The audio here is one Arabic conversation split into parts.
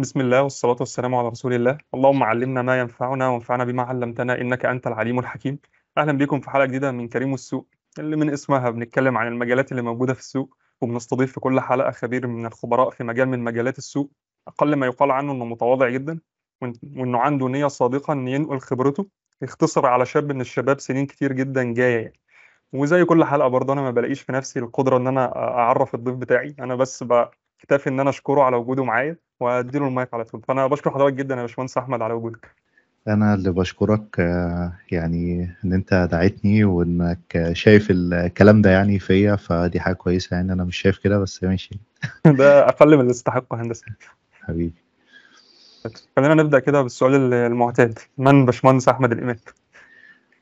بسم الله والصلاة والسلام على رسول الله اللهم علمنا ما ينفعنا وانفعنا بما علمتنا إنك أنت العليم الحكيم أهلا بكم في حلقة جديدة من كريم السوق اللي من اسمها بنتكلم عن المجالات اللي موجودة في السوق وبنستضيف في كل حلقة خبير من الخبراء في مجال من مجالات السوق أقل ما يقال عنه إنه متواضع جدا وإنه عنده نية صادقة إن ينقل خبرته يختصر على شاب من الشباب سنين كتير جدا جاية يعني وزي كل حلقة برضه أنا ما بلاقيش في نفسي القدرة إن أنا أعرف الضيف بتاعي أنا بس بكتفي إن أنا أشكره على وجوده معايا واديله المايك على طول فانا بشكر حضرتك جدا يا باشمهندس احمد على وجودك انا اللي بشكرك آه، يعني ان انت دعيتني وانك شايف الكلام ده يعني فيا فدي حاجه كويسه يعني انا مش شايف كده بس ماشي ده اقل من اللي استحقه هندسه حبيبي خلينا نبدا كده بالسؤال المعتاد من باشمهندس احمد الامام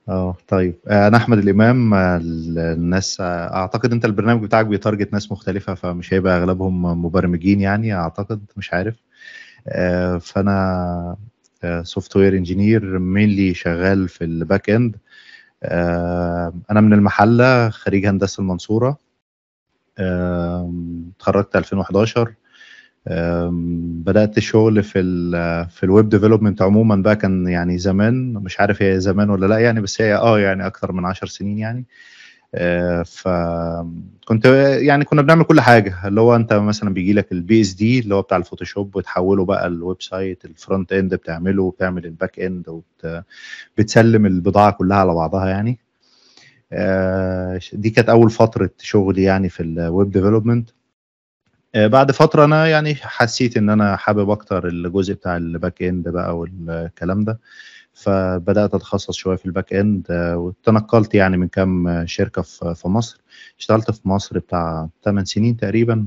اه طيب آه، انا احمد الامام آه، الناس آه، اعتقد انت البرنامج بتاعك بيتارجت ناس مختلفه فمش هيبقى اغلبهم مبرمجين يعني اعتقد مش عارف فانا سوفت وير انجينير مينلي شغال في الباك اند انا من المحله خريج هندسه المنصوره اتخرجت 2011 بدات شغل في الـ في الويب ديفلوبمنت عموما بقى كان يعني زمان مش عارف هي زمان ولا لا يعني بس هي اه يعني اكثر من 10 سنين يعني آه، فكنت يعني كنا بنعمل كل حاجه اللي هو انت مثلا بيجي لك البي اس دي اللي هو بتاع الفوتوشوب وتحوله بقى الويب سايت الفرونت اند بتعمله وبتعمل الباك اند وبتسلم البضاعه كلها على بعضها يعني آه، دي كانت اول فتره شغلي يعني في الويب ديفلوبمنت آه، بعد فتره انا يعني حسيت ان انا حابب اكتر الجزء بتاع الباك اند بقى والكلام ده فبدات اتخصص شويه في الباك اند آه، وتنقلت يعني من كام شركه في مصر اشتغلت في مصر بتاع 8 سنين تقريبا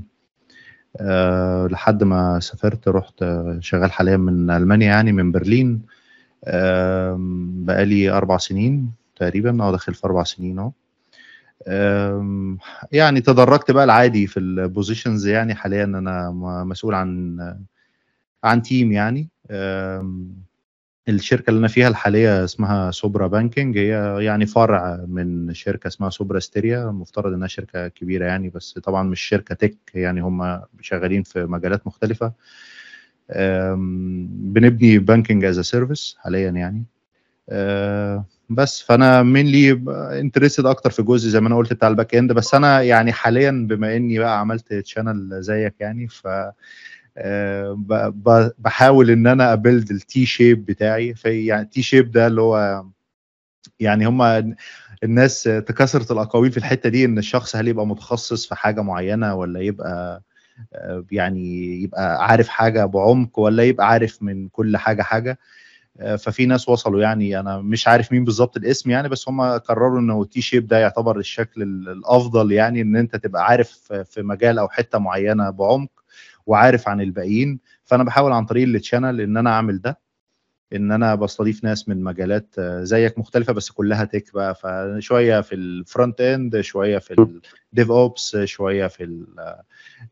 آه، لحد ما سافرت رحت شغال حاليا من المانيا يعني من برلين بقالي اربع سنين تقريبا او داخل في اربع سنين اهو يعني تدرجت بقى العادي في البوزيشنز يعني حاليا انا مسؤول عن عن تيم يعني الشركه اللي انا فيها الحاليه اسمها سوبرا بانكينج هي يعني فرع من شركه اسمها سوبرا استيريا المفترض انها شركه كبيره يعني بس طبعا مش شركه تك يعني هم شغالين في مجالات مختلفه بنبني بانكينج از سيرفيس حاليا يعني أه، بس فانا مينلي انترستد اكتر في جزء زي ما انا قلت بتاع الباك اند بس انا يعني حاليا بما اني بقى عملت تشانل زيك يعني ف آه، بحاول ان انا ابيلد التي شيب بتاعي في يعني التي شيب ده اللي هو يعني هما الناس تكسرت الاقاويل في الحته دي ان الشخص هل يبقى متخصص في حاجه معينه ولا يبقى آه، يعني يبقى عارف حاجه بعمق ولا يبقى عارف من كل حاجه حاجه آه، ففي ناس وصلوا يعني انا مش عارف مين بالظبط الاسم يعني بس هم قرروا ان التي شيب ده يعتبر الشكل الافضل يعني ان انت تبقى عارف في مجال او حته معينه بعمق وعارف عن الباقيين فانا بحاول عن طريق التشانل ان انا اعمل ده ان انا بستضيف ناس من مجالات آه، زيك مختلفه بس كلها تك بقى فشويه في الفرونت اند شويه في الديف اوبس شويه في الاي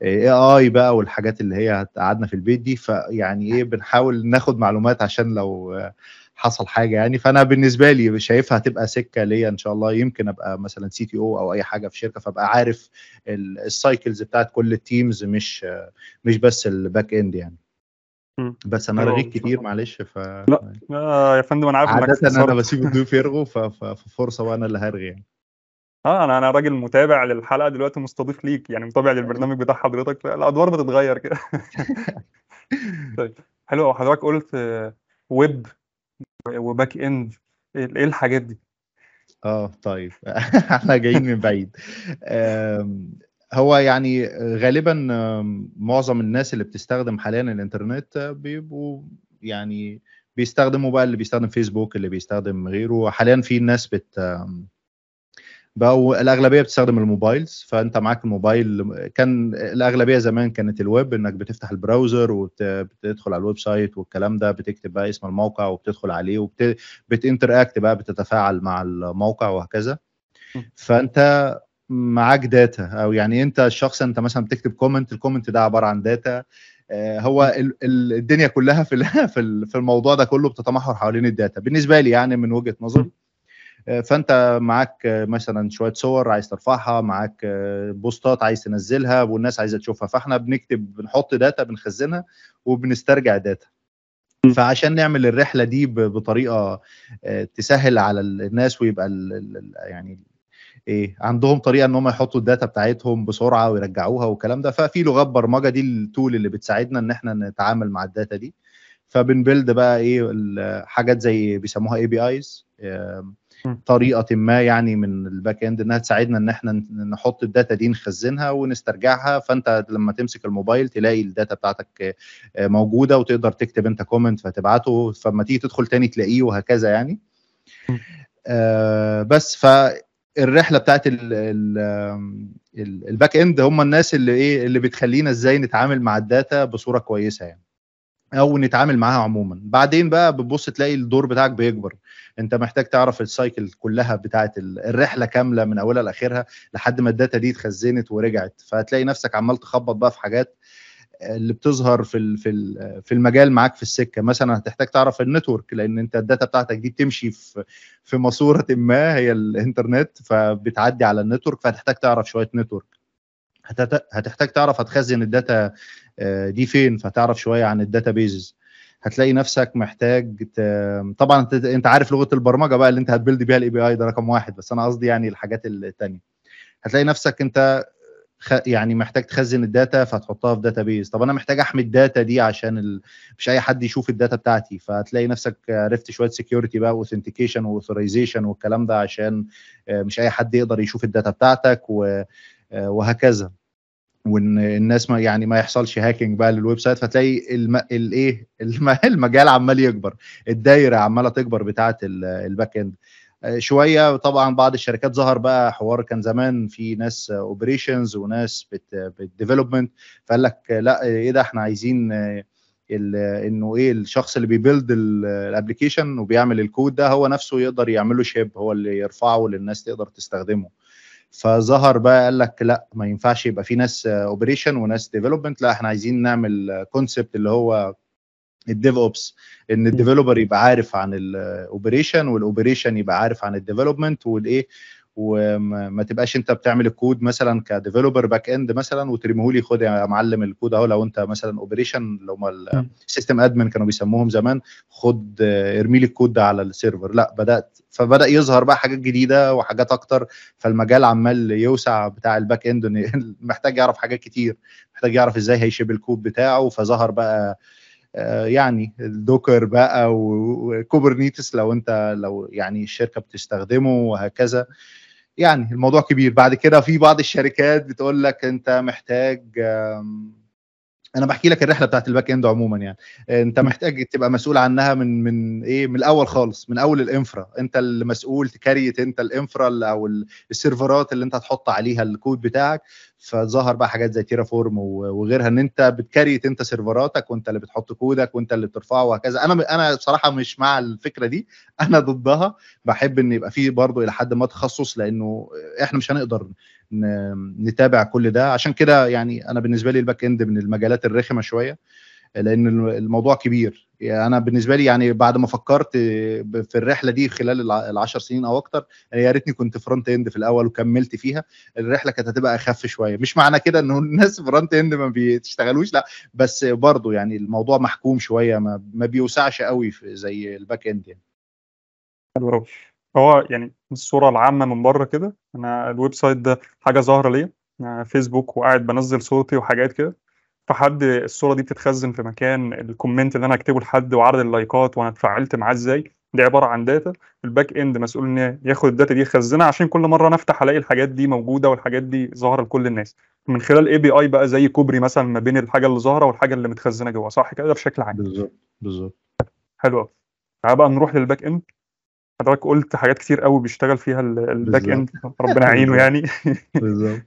اي آه، بقى والحاجات اللي هي قعدنا في البيت دي فيعني ايه بنحاول ناخد معلومات عشان لو آه، حصل حاجه يعني فانا بالنسبه لي شايفها هتبقى سكه ليا ان شاء الله يمكن ابقى مثلا سي تي او او اي حاجه في شركه فابقى عارف السايكلز بتاعت كل التيمز مش مش بس الباك اند يعني بس انا رغيت كتير معلش ف لا آه، يا فندم انا عارف انك عاده انا بسيب الضيوف يرغوا ففرصه وانا اللي هرغي يعني اه انا انا راجل متابع للحلقه دلوقتي مستضيف ليك يعني متابع للبرنامج أيوه. بتاع حضرتك الادوار بتتغير كده طيب حلو حضرتك قلت ويب وباك اند ايه الحاجات دي؟ اه طيب احنا جايين من بعيد هو يعني غالبا معظم الناس اللي بتستخدم حاليا الانترنت بيبقوا يعني بيستخدموا بقى اللي بيستخدم فيسبوك اللي بيستخدم غيره حاليا في ناس بت بقوا الاغلبيه بتستخدم الموبايلز فانت معاك الموبايل كان الاغلبيه زمان كانت الويب انك بتفتح البراوزر وبتدخل على الويب سايت والكلام ده بتكتب بقى اسم الموقع وبتدخل عليه اكت بقى بتتفاعل مع الموقع وهكذا فانت معاك داتا او يعني انت الشخص انت مثلا بتكتب كومنت الكومنت ده عباره عن داتا آه، هو الدنيا كلها في في الموضوع ده كله بتتمحور حوالين الداتا بالنسبه لي يعني من وجهه نظري آه، فانت معاك آه، مثلا شويه صور عايز ترفعها معاك بوستات عايز تنزلها والناس عايزه تشوفها فاحنا بنكتب بنحط داتا بنخزنها وبنسترجع داتا فعشان نعمل الرحله دي بطريقه تسهل على الناس ويبقى يعني ايه عندهم طريقه ان هم يحطوا الداتا بتاعتهم بسرعه ويرجعوها والكلام ده ففي لغات برمجه دي التول اللي بتساعدنا ان احنا نتعامل مع الداتا دي فبنبلد بقى ايه حاجات زي بيسموها اي بي ايز طريقه ما يعني من الباك اند انها تساعدنا ان احنا نحط الداتا دي نخزنها ونسترجعها فانت لما تمسك الموبايل تلاقي الداتا بتاعتك آه، موجوده وتقدر تكتب انت كومنت فتبعته فلما تيجي تدخل تاني تلاقيه وهكذا يعني آه بس ف الرحله بتاعت الباك اند هم الناس اللي ايه اللي بتخلينا ازاي نتعامل مع الداتا بصوره كويسه يعني او نتعامل معاها عموما بعدين بقى بتبص تلاقي الدور بتاعك بيكبر انت محتاج تعرف السايكل كلها بتاعه الرحله كامله من اولها لاخرها لحد ما الداتا دي اتخزنت ورجعت فهتلاقي نفسك عمال تخبط بقى في حاجات اللي بتظهر في في في المجال معاك في السكه مثلا هتحتاج تعرف النتورك لان انت الداتا بتاعتك دي بتمشي في في ماسوره ما هي الانترنت فبتعدي على النتورك فهتحتاج تعرف شويه نتورك هتحتاج تعرف هتخزن الداتا آه، دي فين فتعرف شويه عن الداتا بيزز هتلاقي نفسك محتاج طبعا انت عارف لغه البرمجه بقى اللي انت هتبلد بيها الاي بي اي ده رقم واحد بس انا قصدي يعني الحاجات الثانيه هتلاقي نفسك انت يعني محتاج تخزن الداتا فتحطها في داتا بيز طب انا محتاج احمي الداتا دي عشان ال... مش اي حد يشوف الداتا بتاعتي فتلاقي نفسك عرفت شويه سكيورتي بقى اوثنتيكيشن واوثورايزيشن والكلام ده عشان آه، مش اي حد يقدر يشوف الداتا بتاعتك و... آه، وهكذا وان الناس ما يعني ما يحصلش هاكينج بقى للويب سايت فتلاقي الم... الايه الم... المجال عمال يكبر الدايره عماله تكبر بتاعه الباك اند آه، شويه طبعا بعض الشركات ظهر بقى حوار كان زمان في ناس اوبريشنز وناس بالديفلوبمنت فقال لك لا ايه ده احنا عايزين آه، انه ايه الشخص اللي بيبيلد الابلكيشن وبيعمل الكود ده هو نفسه يقدر يعمل له شيب هو اللي يرفعه للناس تقدر تستخدمه فظهر بقى قال لك لا ما ينفعش يبقى في ناس اوبريشن آه، وناس ديفلوبمنت لا احنا عايزين نعمل كونسبت اللي هو الديف اوبس ان الديفلوبر يبقى عارف عن الاوبريشن والاوبريشن يبقى عارف عن الديفلوبمنت والايه وما تبقاش انت بتعمل الكود مثلا كديفلوبر باك اند مثلا وترميه لي خد يا معلم الكود اهو لو انت مثلا اوبريشن اللي هم السيستم ادمن كانوا بيسموهم زمان خد ارمي لي الكود ده على السيرفر لا بدات فبدا يظهر بقى حاجات جديده وحاجات اكتر فالمجال عمال يوسع بتاع الباك اند محتاج يعرف حاجات كتير محتاج يعرف ازاي هيشيب الكود بتاعه فظهر بقى آه، يعني الدوكر بقى وكوبرنيتس لو انت لو يعني الشركه بتستخدمه وهكذا يعني الموضوع كبير بعد كده في بعض الشركات بتقول لك انت محتاج انا بحكي لك الرحله بتاعت الباك اند عموما يعني آه، انت محتاج تبقى مسؤول عنها من من ايه من الاول خالص من اول الانفرا انت اللي مسؤول تكريت انت الانفرا او السيرفرات اللي انت هتحط عليها الكود بتاعك فظهر بقى حاجات زي تيرا فورم وغيرها ان انت بتكريت انت سيرفراتك وانت اللي بتحط كودك وانت اللي بترفعه وهكذا انا انا بصراحه مش مع الفكره دي انا ضدها بحب ان يبقى فيه برضه الى حد ما تخصص لانه احنا مش هنقدر نتابع كل ده عشان كده يعني انا بالنسبه لي الباك اند من المجالات الرخمه شويه لان الموضوع كبير يعني انا بالنسبه لي يعني بعد ما فكرت في الرحله دي خلال العشر سنين او اكتر يعني يا ريتني كنت فرونت اند في الاول وكملت فيها الرحله كانت هتبقى اخف شويه مش معنى كده انه الناس فرونت اند ما بيشتغلوش لا بس برضه يعني الموضوع محكوم شويه ما, بيوسعش قوي زي الباك اند يعني حلو هو يعني الصوره العامه من بره كده انا الويب سايت ده حاجه ظاهره ليا فيسبوك وقاعد بنزل صوتي وحاجات كده فحد الصوره دي بتتخزن في مكان الكومنت اللي انا هكتبه لحد وعدد اللايكات وانا اتفاعلت معاه ازاي دي عباره عن داتا الباك اند مسؤول ان ياخد الداتا دي يخزنها عشان كل مره انا افتح الاقي الحاجات دي موجوده والحاجات دي ظاهره لكل الناس من خلال اي بي اي بقى زي كوبري مثلا ما بين الحاجه اللي ظاهره والحاجه اللي متخزنه جوه صح كده بشكل عام بالظبط بالظبط حلو قوي تعال بقى نروح للباك اند حضرتك قلت حاجات كتير قوي بيشتغل فيها الباك اند ربنا يعينه يعني بالظبط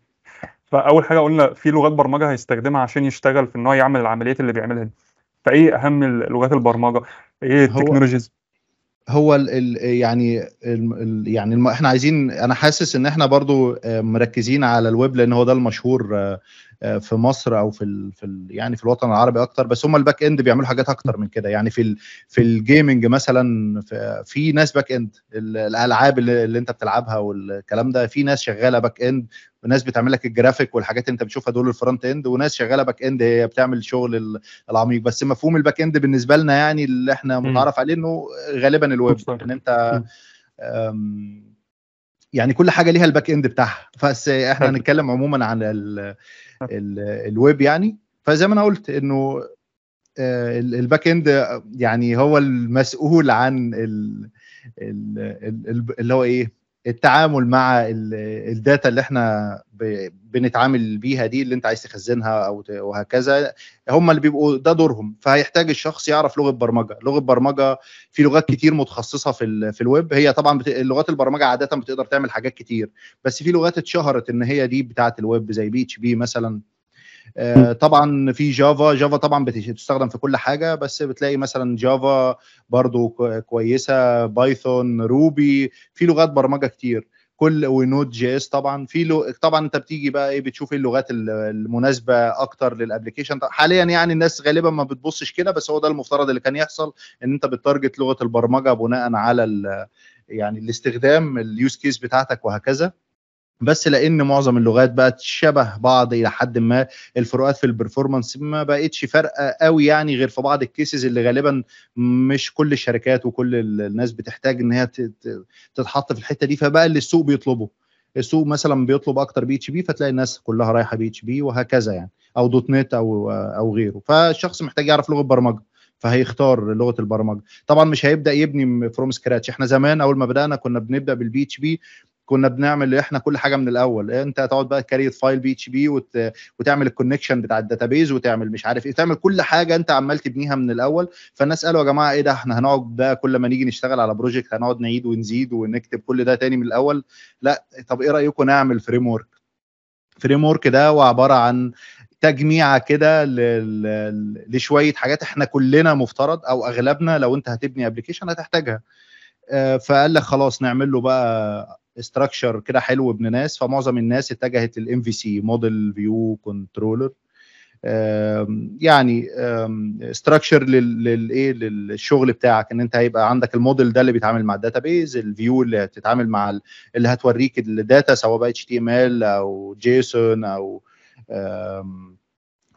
فاول حاجه قلنا في لغات برمجه هيستخدمها عشان يشتغل في ان هو يعمل العمليات اللي بيعملها دي فايه اهم لغات البرمجه ايه التكنولوجيز هو الـ الـ يعني الـ يعني احنا عايزين انا حاسس ان احنا برضو آه، مركزين على الويب لان هو ده المشهور آه، آه، في مصر او في الـ في الـ يعني في الوطن العربي اكتر بس هم الباك اند بيعملوا حاجات اكتر من كده يعني في الـ في الجيمنج مثلا في, في ناس باك اند الالعاب اللي, اللي انت بتلعبها والكلام ده في ناس شغاله باك اند وناس بتعمل لك الجرافيك والحاجات اللي انت بتشوفها دول الفرونت اند وناس شغاله باك اند هي بتعمل شغل العميق بس مفهوم الباك اند بالنسبه لنا يعني اللي احنا متعرف عليه انه غالبا الويب ان انت يعني كل حاجه ليها الباك اند بتاعها بس احنا هنتكلم عموما عن الـ الـ الويب يعني فزي ما انا قلت انه آه، الباك اند يعني هو المسؤول عن اللي هو ايه التعامل مع الداتا اللي احنا بنتعامل بيها دي اللي انت عايز تخزنها او وهكذا هم اللي بيبقوا ده دورهم فهيحتاج الشخص يعرف لغه برمجه لغه برمجه في لغات كتير متخصصه في في الويب هي طبعا بت... لغات البرمجه عاده بتقدر تعمل حاجات كتير بس في لغات اتشهرت ان هي دي بتاعه الويب زي بي اتش بي مثلا آه، طبعا في جافا جافا طبعا بتستخدم في كل حاجه بس بتلاقي مثلا جافا برضو كويسه بايثون روبي في لغات برمجه كتير كل ونود جي اس طبعا في لو... طبعا انت بتيجي بقى ايه بتشوف اللغات المناسبه اكتر للابلكيشن حاليا يعني الناس غالبا ما بتبصش كده بس هو ده المفترض اللي كان يحصل ان انت بتارجت لغه البرمجه بناء على ال... يعني الاستخدام اليوز كيس بتاعتك وهكذا بس لان معظم اللغات بقت شبه بعض الى حد ما الفروقات في البرفورمانس ما بقتش فارقه قوي يعني غير في بعض الكيسز اللي غالبا مش كل الشركات وكل الناس بتحتاج ان هي تتحط في الحته دي فبقى اللي السوق بيطلبه السوق مثلا بيطلب اكتر بي اتش بي فتلاقي الناس كلها رايحه بي اتش بي وهكذا يعني او دوت نت او او غيره فالشخص محتاج يعرف لغه برمجه فهيختار لغه البرمجه طبعا مش هيبدا يبني فروم سكراتش احنا زمان اول ما بدانا كنا بنبدا بالبي اتش بي كنا بنعمل احنا كل حاجه من الاول انت تقعد بقى كريت فايل بي اتش بي وتعمل الكونكشن بتاع الداتابيز وتعمل مش عارف ايه تعمل كل حاجه انت عمال تبنيها من الاول فالناس قالوا يا جماعه ايه ده احنا هنقعد بقى كل ما نيجي نشتغل على بروجكت هنقعد نعيد ونزيد ونكتب كل ده تاني من الاول لا طب ايه رايكم نعمل فريم ورك فريم ورك ده هو عباره عن تجميعه كده لشويه حاجات احنا كلنا مفترض او اغلبنا لو انت هتبني ابلكيشن هتحتاجها آه، فقال لك خلاص نعمل له بقى استراكشر كده حلو ابن ناس فمعظم الناس اتجهت للام في سي موديل فيو كنترولر يعني استراكشر للايه للشغل بتاعك ان انت هيبقى عندك الموديل ده اللي بيتعامل مع الداتا بيز الفيو اللي هتتعامل مع اللي هتوريك الداتا سواء بقى اتش تي ام ال او جيسون او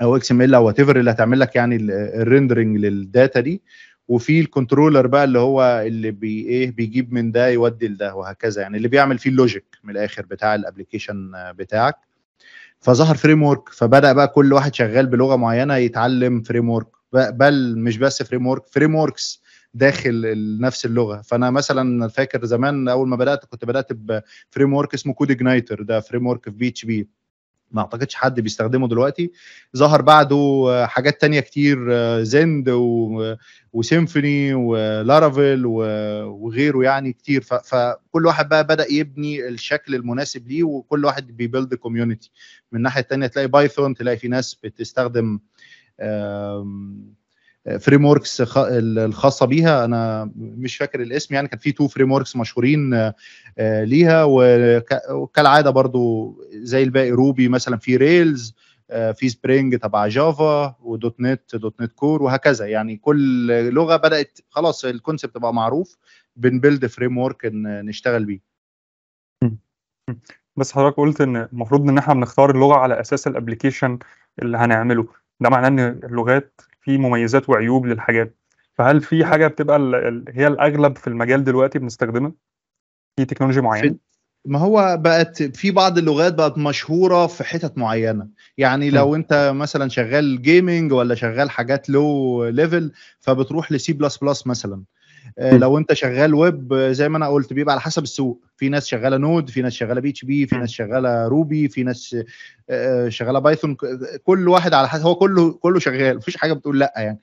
او اكس ام ال او وات ايفر اللي هتعمل لك يعني الريندرنج للداتا دي وفي الكنترولر بقى اللي هو اللي بي ايه بيجيب من ده يودي لده وهكذا يعني اللي بيعمل فيه اللوجيك من الاخر بتاع الابلكيشن بتاعك فظهر فريم ورك فبدا بقى كل واحد شغال بلغه معينه يتعلم فريم ورك بل مش بس فريم ورك فريم وركس داخل نفس اللغه فانا مثلا فاكر زمان اول ما بدات كنت بدات بفريم ورك اسمه كود اجنايتر ده فريم ورك في بي اتش بي ما اعتقدش حد بيستخدمه دلوقتي ظهر بعده آه، حاجات تانية كتير آه، زند و... آه، وسيمفوني ولارافيل و... وغيره يعني كتير ف... فكل واحد بقى بدا يبني الشكل المناسب ليه وكل واحد بيبيلد كوميونتي من الناحيه التانية تلاقي بايثون تلاقي في ناس بتستخدم فريم وركس الخاصه بيها انا مش فاكر الاسم يعني كان في تو فريم وركس مشهورين آه، ليها وكالعاده برضو زي الباقي روبي مثلا في ريلز آه، في سبرينج تبع جافا ودوت نت دوت نت كور وهكذا يعني كل لغه بدات خلاص الكونسبت بقى معروف بنبلد فريم ورك نشتغل بيه بس حضرتك قلت ان المفروض ان احنا بنختار اللغه على اساس الابلكيشن اللي هنعمله ده معناه ان اللغات في مميزات وعيوب للحاجات فهل في حاجه بتبقى الـ الـ هي الاغلب في المجال دلوقتي بنستخدمها في تكنولوجيا معينه ما هو بقت في بعض اللغات بقت مشهوره في حتت معينه يعني لو انت مثلا شغال جيمنج ولا شغال حاجات لو ليفل فبتروح لسي بلس بلس مثلا لو انت شغال ويب زي ما انا قلت بيبقى على حسب السوق في ناس شغاله نود في ناس شغاله بي اتش بي في ناس شغاله روبي في ناس آه، آه، شغاله بايثون كل واحد على حسب هو كله كله شغال مفيش حاجه بتقول لا يعني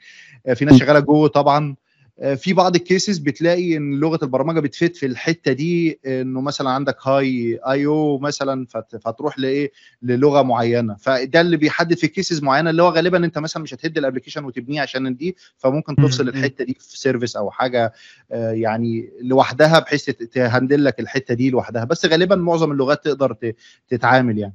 آه، في ناس شغاله جو طبعا آه، في بعض الكيسز بتلاقي ان لغه البرمجه بتفيد في الحته دي انه مثلا عندك هاي اي او مثلا فتروح لايه للغه معينه فده اللي بيحدد في كيسز معينه اللي هو غالبا انت مثلا مش هتهد الابلكيشن وتبنيه عشان دي فممكن تفصل الحته دي في سيرفيس او حاجه آه، يعني لوحدها بحيث تهندل لك الحته دي لوحدها بس غالبا معظم اللغات تقدر تتعامل يعني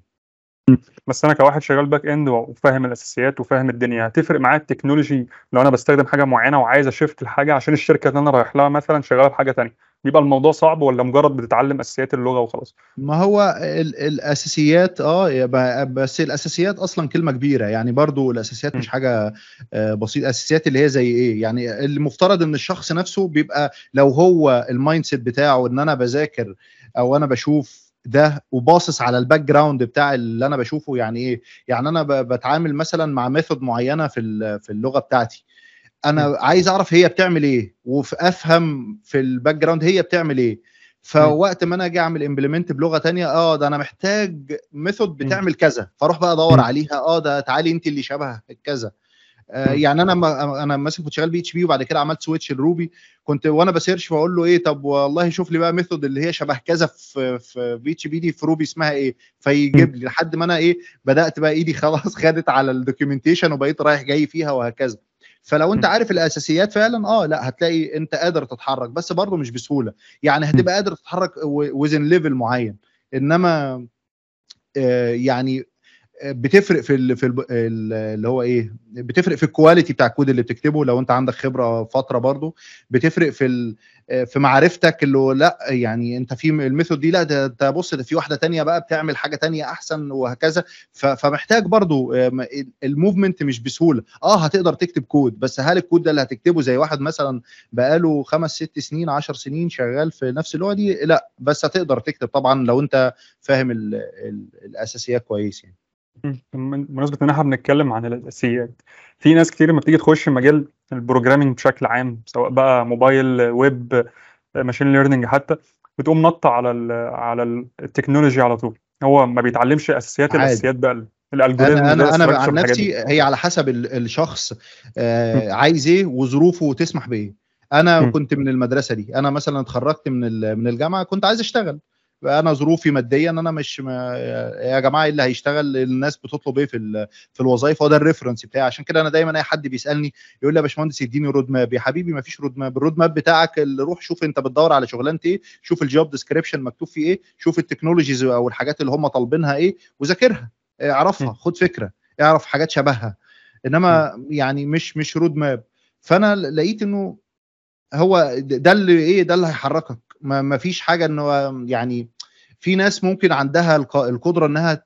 بس انا كواحد شغال باك اند وفاهم الاساسيات وفاهم الدنيا هتفرق معايا التكنولوجي لو انا بستخدم حاجه معينه وعايز اشفت الحاجه عشان الشركه اللي انا رايح لها مثلا شغاله بحاجه ثانيه بيبقى الموضوع صعب ولا مجرد بتتعلم اساسيات اللغه وخلاص ما هو ال الاساسيات اه بس الاساسيات اصلا كلمه كبيره يعني برضو الاساسيات م. مش حاجه آه، بسيطه الاساسيات اللي هي زي ايه يعني المفترض ان الشخص نفسه بيبقى لو هو المايند سيت بتاعه ان انا بذاكر او انا بشوف ده وباصص على الباك جراوند بتاع اللي انا بشوفه يعني ايه يعني انا بتعامل مثلا مع ميثود معينه في في اللغه بتاعتي انا عايز اعرف هي بتعمل ايه وافهم في الباك جراوند هي بتعمل ايه فوقت ما انا اجي اعمل امبلمنت بلغه تانية اه ده انا محتاج ميثود بتعمل كذا فاروح بقى ادور عليها اه ده تعالي انت اللي شبه كذا آه، يعني انا انا مثلا كنت شغال بي اتش بي وبعد كده عملت سويتش لروبي كنت وانا بسيرش بقول له ايه طب والله شوف لي بقى ميثود اللي هي شبه كذا في في بي اتش بي دي في روبي اسمها ايه فيجيب لي لحد ما انا ايه بدات بقى ايدي خلاص خدت على الدوكيومنتيشن وبقيت رايح جاي فيها وهكذا فلو انت عارف الاساسيات فعلا اه لا هتلاقي انت قادر تتحرك بس برضه مش بسهوله يعني هتبقى قادر تتحرك وزن ليفل معين انما آه، يعني بتفرق في في اللي هو ايه بتفرق في الكواليتي بتاع الكود اللي بتكتبه لو انت عندك خبره فتره برضو بتفرق في في معرفتك اللي لا يعني انت في الميثود دي لا ده انت بص ده في واحده تانية بقى بتعمل حاجه تانية احسن وهكذا فمحتاج برضو الموفمنت مش بسهوله اه هتقدر تكتب كود بس هل الكود ده اللي هتكتبه زي واحد مثلا بقاله خمس ست سنين عشر سنين شغال في نفس اللغه دي لا بس هتقدر تكتب طبعا لو انت فاهم الاساسيات كويس يعني بمناسبه ان احنا بنتكلم عن الاساسيات في ناس كتير لما بتيجي تخش مجال البروجرامنج بشكل عام سواء بقى موبايل ويب ماشين ليرنينج حتى بتقوم نط على الـ على التكنولوجي على طول هو ما بيتعلمش اساسيات عادي. الاساسيات بقى الالجوريزم انا انا, أنا عن نفسي هي على حسب الشخص آه، عايز ايه وظروفه تسمح بايه انا م. كنت من المدرسه دي انا مثلا اتخرجت من من الجامعه كنت عايز اشتغل انا ظروفي ماديا انا مش ما يا جماعه إيه اللي هيشتغل الناس بتطلب ايه في في الوظائف هو ده الريفرنس بتاعي عشان كده انا دايما اي حد بيسالني يقول لي يا باشمهندس اديني رود ماب يا حبيبي ما فيش رود ماب الرود ماب بتاعك اللي روح شوف انت بتدور على شغلانه ايه شوف الجوب ديسكريبشن مكتوب فيه ايه شوف التكنولوجيز او الحاجات اللي هم طالبينها ايه وذاكرها اعرفها إيه، خد فكره اعرف حاجات شبهها انما يعني مش مش رود ماب فانا لقيت انه هو ده اللي ايه ده اللي هيحركك ما ما فيش حاجه ان هو يعني في ناس ممكن عندها القدره انها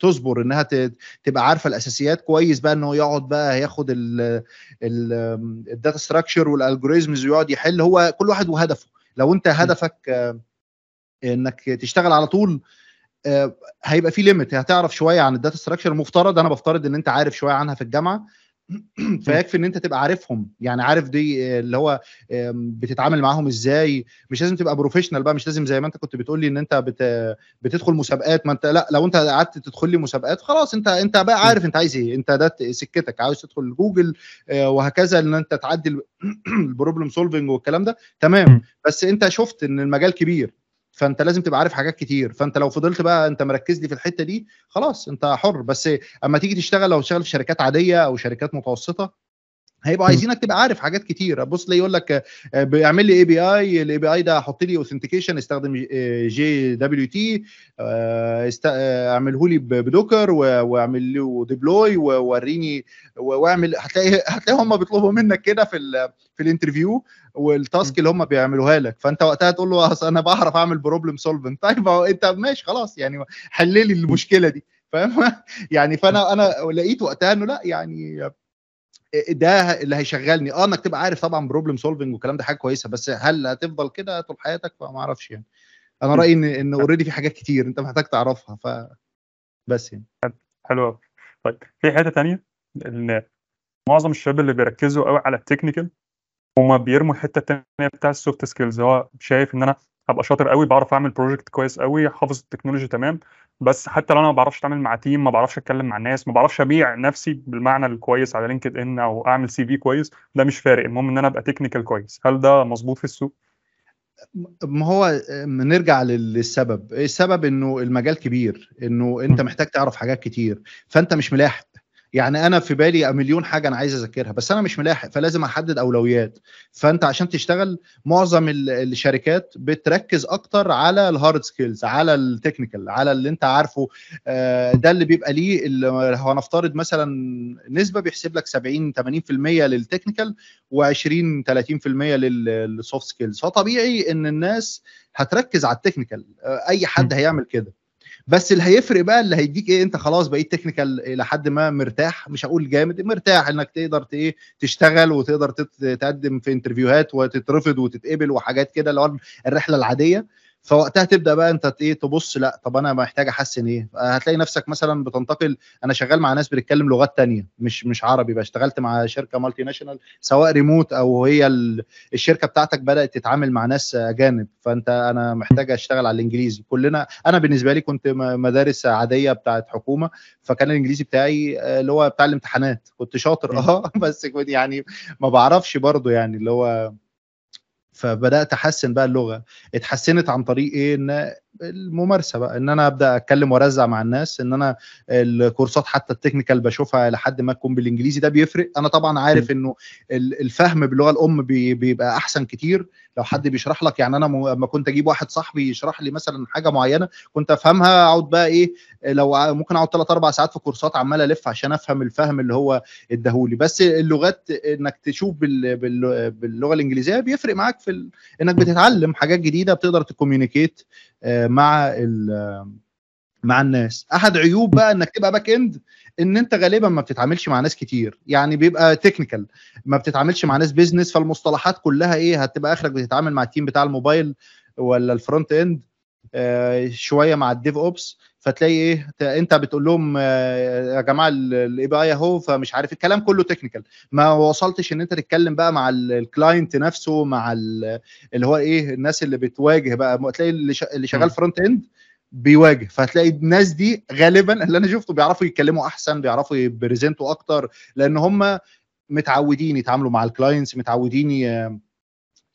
تصبر انها تبقى عارفه الاساسيات كويس بقى ان هو يقعد بقى ياخد الداتا ستراكشر والالجوريزمز ويقعد يحل هو كل واحد وهدفه لو انت هدفك آه، انك تشتغل على طول آه، هيبقى في ليميت هتعرف شويه عن الداتا ستراكشر المفترض انا بفترض ان انت عارف شويه عنها في الجامعه فيكفي ان انت تبقى عارفهم يعني عارف دي آه، اللي هو بتتعامل معاهم ازاي مش لازم تبقى بروفيشنال بقى مش لازم زي ما انت كنت بتقول لي ان انت بت بتدخل مسابقات ما انت لا لو انت قعدت تدخل لي مسابقات خلاص انت انت بقى عارف انت عايز ايه انت ده سكتك عاوز تدخل جوجل آه، وهكذا ان انت تعدي البروبلم سولفنج والكلام ده تمام بس انت شفت ان المجال كبير فانت لازم تبقى عارف حاجات كتير فانت لو فضلت بقى انت مركز لي في الحته دي خلاص انت حر بس اما تيجي تشتغل لو تشتغل في شركات عاديه او شركات متوسطه هيبقوا عايزينك تبقى عارف حاجات كتير بص ليه يقول لك آه، بيعمل لي اي بي اي الاي بي اي ده حط لي اوثنتيكيشن استخدم جي دبليو تي اعمله لي بدوكر واعمل له ديبلوي ووريني واعمل هتلاقي هتلاقي هم بيطلبوا منك كده في في الانترفيو والتاسك اللي هم بيعملوها لك فانت وقتها تقول له اصل انا بعرف اعمل بروبلم سولفنج طيب انت ماشي خلاص يعني حل لي المشكله دي فاهم يعني فانا انا لقيت وقتها انه لا يعني ده اللي هيشغلني اه انك تبقى عارف طبعا بروبلم سولفنج والكلام ده حاجه كويسه بس هل هتفضل كده طول حياتك فما اعرفش يعني انا رايي ان ان اوريدي في حاجات كتير انت محتاج تعرفها ف بس يعني حلو قوي طيب في حته ثانيه ان معظم الشباب اللي بيركزوا قوي على التكنيكال هما بيرموا الحته الثانيه بتاع السوفت سكيلز هو شايف ان انا هبقى شاطر قوي بعرف اعمل بروجكت كويس قوي حافظ التكنولوجي تمام بس حتى لو انا ما بعرفش اتعامل مع تيم ما بعرفش اتكلم مع الناس ما بعرفش ابيع نفسي بالمعنى الكويس على لينكد ان او اعمل سي في كويس ده مش فارق المهم ان انا ابقى تكنيكال كويس هل ده مظبوط في السوق ما هو نرجع للسبب السبب انه المجال كبير انه انت محتاج تعرف حاجات كتير فانت مش ملاحق يعني انا في بالي مليون حاجه انا عايز اذاكرها بس انا مش ملاحق فلازم احدد اولويات فانت عشان تشتغل معظم الشركات بتركز اكتر على الهارد سكيلز على التكنيكال على اللي انت عارفه آه، ده اللي بيبقى ليه اللي هو هنفترض مثلا نسبه بيحسب لك 70 80% للتكنيكال و20 30% للسوفت سكيلز فطبيعي ان الناس هتركز على التكنيكال آه، اي حد هيعمل كده بس اللي هيفرق بقى اللي هيديك ايه انت خلاص بقيت تكنيكال الى حد ما مرتاح مش هقول جامد مرتاح انك تقدر ايه تشتغل وتقدر تقدم في انترفيوهات وتترفض وتتقبل وحاجات كده اللي هو الرحله العاديه فوقتها تبدا بقى انت ايه تبص لا طب انا محتاج احسن ايه آه، هتلاقي نفسك مثلا بتنتقل انا شغال مع ناس بتتكلم لغات تانية مش مش عربي بقى اشتغلت مع شركه مالتي ناشونال سواء ريموت او هي الشركه بتاعتك بدات تتعامل مع ناس اجانب فانت انا محتاج اشتغل على الانجليزي كلنا انا بالنسبه لي كنت مدارس عاديه بتاعت حكومه فكان الانجليزي بتاعي آه، اللي هو بتاع الامتحانات كنت شاطر اه بس كنت يعني ما بعرفش برضه يعني اللي هو فبدات احسن بقى اللغه اتحسنت عن طريق ايه ان الممارسه بقى ان انا ابدا اتكلم وارزع مع الناس ان انا الكورسات حتى التكنيكال بشوفها لحد ما تكون بالانجليزي ده بيفرق انا طبعا عارف انه الفهم باللغه الام بيبقى احسن كتير لو حد بيشرح لك يعني انا لما كنت اجيب واحد صاحبي يشرح لي مثلا حاجه معينه كنت افهمها اقعد بقى ايه لو ممكن اقعد ثلاث اربع ساعات في كورسات عمال الف عشان افهم الفهم اللي هو اداهولي بس اللغات انك تشوف باللغه الانجليزيه بيفرق معاك في انك بتتعلم حاجات جديده بتقدر تكوميونيكيت آه، مع آه، مع الناس احد عيوب بقى انك تبقى باك اند ان انت غالبا ما بتتعاملش مع ناس كتير يعني بيبقى تكنيكال ما بتتعاملش مع ناس بيزنس فالمصطلحات كلها ايه هتبقى اخرك بتتعامل مع التيم بتاع الموبايل ولا الفرونت اند آه شويه مع الديف اوبس فتلاقي ايه انت بتقول لهم آه، يا جماعه الاي بي اي اهو فمش عارف الكلام كله تكنيكال ما وصلتش ان انت تتكلم بقى مع الكلاينت نفسه مع اللي هو ايه الناس اللي بتواجه بقى تلاقي اللي شغال فرونت اند بيواجه فهتلاقي الناس دي غالبا اللي انا شفته بيعرفوا يتكلموا احسن بيعرفوا يبريزنتوا اكتر لان هم متعودين يتعاملوا مع الكلاينتس متعودين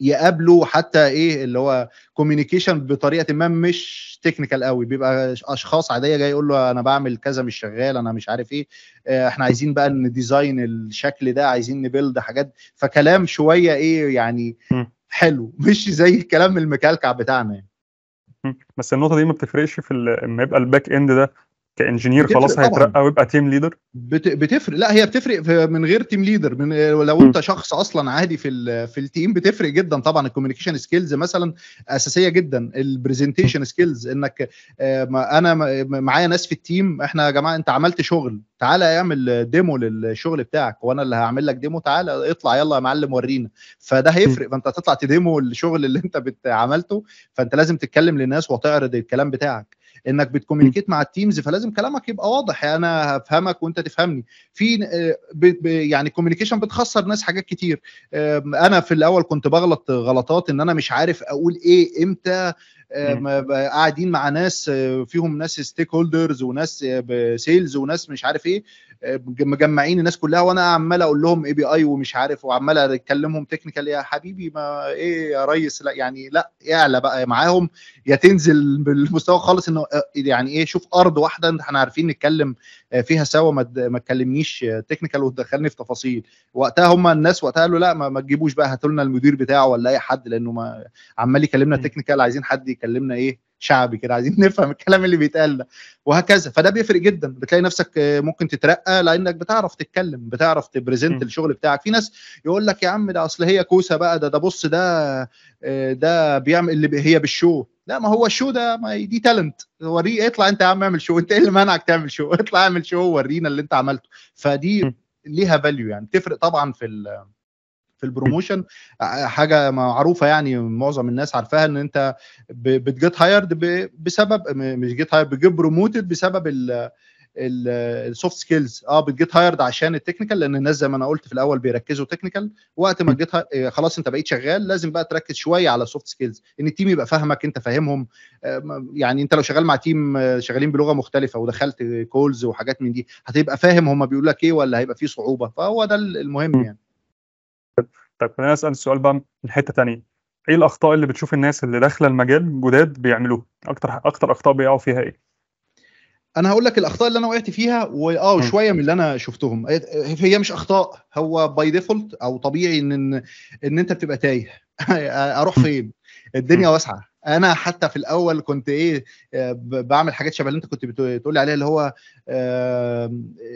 يقابلوا حتى ايه اللي هو كوميونيكيشن بطريقه ما مش تكنيكال قوي بيبقى اشخاص عاديه جاي يقول له انا بعمل كذا مش شغال انا مش عارف ايه آه، احنا عايزين بقى نديزاين الشكل ده عايزين نبيلد حاجات فكلام شويه ايه يعني حلو مش زي الكلام المكلكع بتاعنا يعني. بس النقطه دي ما بتفرقش في لما يبقى الباك اند ده كانجينير خلاص هيترقى ويبقى تيم ليدر بتفرق لا هي بتفرق من غير تيم ليدر من لو انت شخص اصلا عادي في في التيم بتفرق جدا طبعا الكوميونيكيشن سكيلز مثلا اساسيه جدا البرزنتيشن سكيلز انك آه، انا معايا ناس في التيم احنا يا جماعه انت عملت شغل تعالى اعمل ديمو للشغل بتاعك وانا اللي هعمل لك ديمو تعالى اطلع يلا يا معلم ورينا فده هيفرق فانت هتطلع تديمو الشغل اللي انت عملته فانت لازم تتكلم للناس وتعرض الكلام بتاعك انك بتكوميونيكيت مع التيمز فلازم كلامك يبقى واضح يعني انا هفهمك وانت تفهمني في آه، يعني كوميونيكيشن بتخسر ناس حاجات كتير انا في الاول كنت بغلط غلطات ان انا مش عارف اقول ايه امتى آه، قاعدين مع ناس آه، فيهم ناس ستيك هولدرز وناس سيلز آه، وناس مش عارف ايه مجمعين الناس كلها وانا عمال اقول لهم اي بي اي ومش عارف وعمال اكلمهم تكنيكال يا حبيبي ما ايه يا ريس لا يعني لا اعلى بقى معاهم يا تنزل بالمستوى خالص انه يعني ايه شوف ارض واحده احنا عارفين نتكلم فيها سوا ما تكلمنيش تكنيكال وتدخلني في تفاصيل وقتها هم الناس وقتها قالوا لا ما, ما تجيبوش بقى هاتوا لنا المدير بتاعه ولا اي حد لانه ما عمال يكلمنا تكنيكال عايزين حد بيكلمنا ايه شعبي كده عايزين نفهم الكلام اللي بيتقال ده وهكذا فده بيفرق جدا بتلاقي نفسك آه، ممكن تترقى لانك بتعرف تتكلم بتعرف تبرزنت الشغل بتاعك في ناس يقول لك يا عم ده اصل هي كوسه بقى ده ده بص ده آه، ده بيعمل اللي هي بالشو لا ما هو الشو ده ما دي تالنت وريه اطلع انت يا عم اعمل شو انت ايه اللي منعك تعمل شو اطلع اعمل شو ورينا اللي انت عملته فدي ليها فاليو يعني تفرق طبعا في في البروموشن آه، آه، حاجه معروفه يعني معظم الناس عارفاها ان انت بتجيت هايرد بسبب مش جيت هايرد بتجيت بروموتد بسبب ال السوفت سكيلز اه بتجيت هايرد عشان التكنيكال لان الناس زي ما انا قلت في الاول بيركزوا تكنيكال وقت ما جيت آه، خلاص انت بقيت شغال لازم بقى تركز شويه على السوفت سكيلز ان التيم يبقى فاهمك انت فاهمهم يعني انت لو شغال مع تيم شغالين بلغه مختلفه ودخلت كولز وحاجات من دي هتبقى فاهم هم بيقول لك ايه ولا هيبقى فيه صعوبه فهو ده المهم يعني طب خلينا اسال السؤال بقى من حته ثانيه ايه الاخطاء اللي بتشوف الناس اللي داخله المجال جداد بيعملوها اكتر اكتر اخطاء بيقعوا فيها ايه انا هقول لك الاخطاء اللي انا وقعت فيها واه شويه من اللي انا شفتهم هي مش اخطاء هو باي ديفولت او طبيعي ان ان انت بتبقى تايه اروح فين الدنيا واسعه انا حتى في الاول كنت ايه آه، بعمل حاجات شبه اللي انت كنت بتقول عليها اللي هو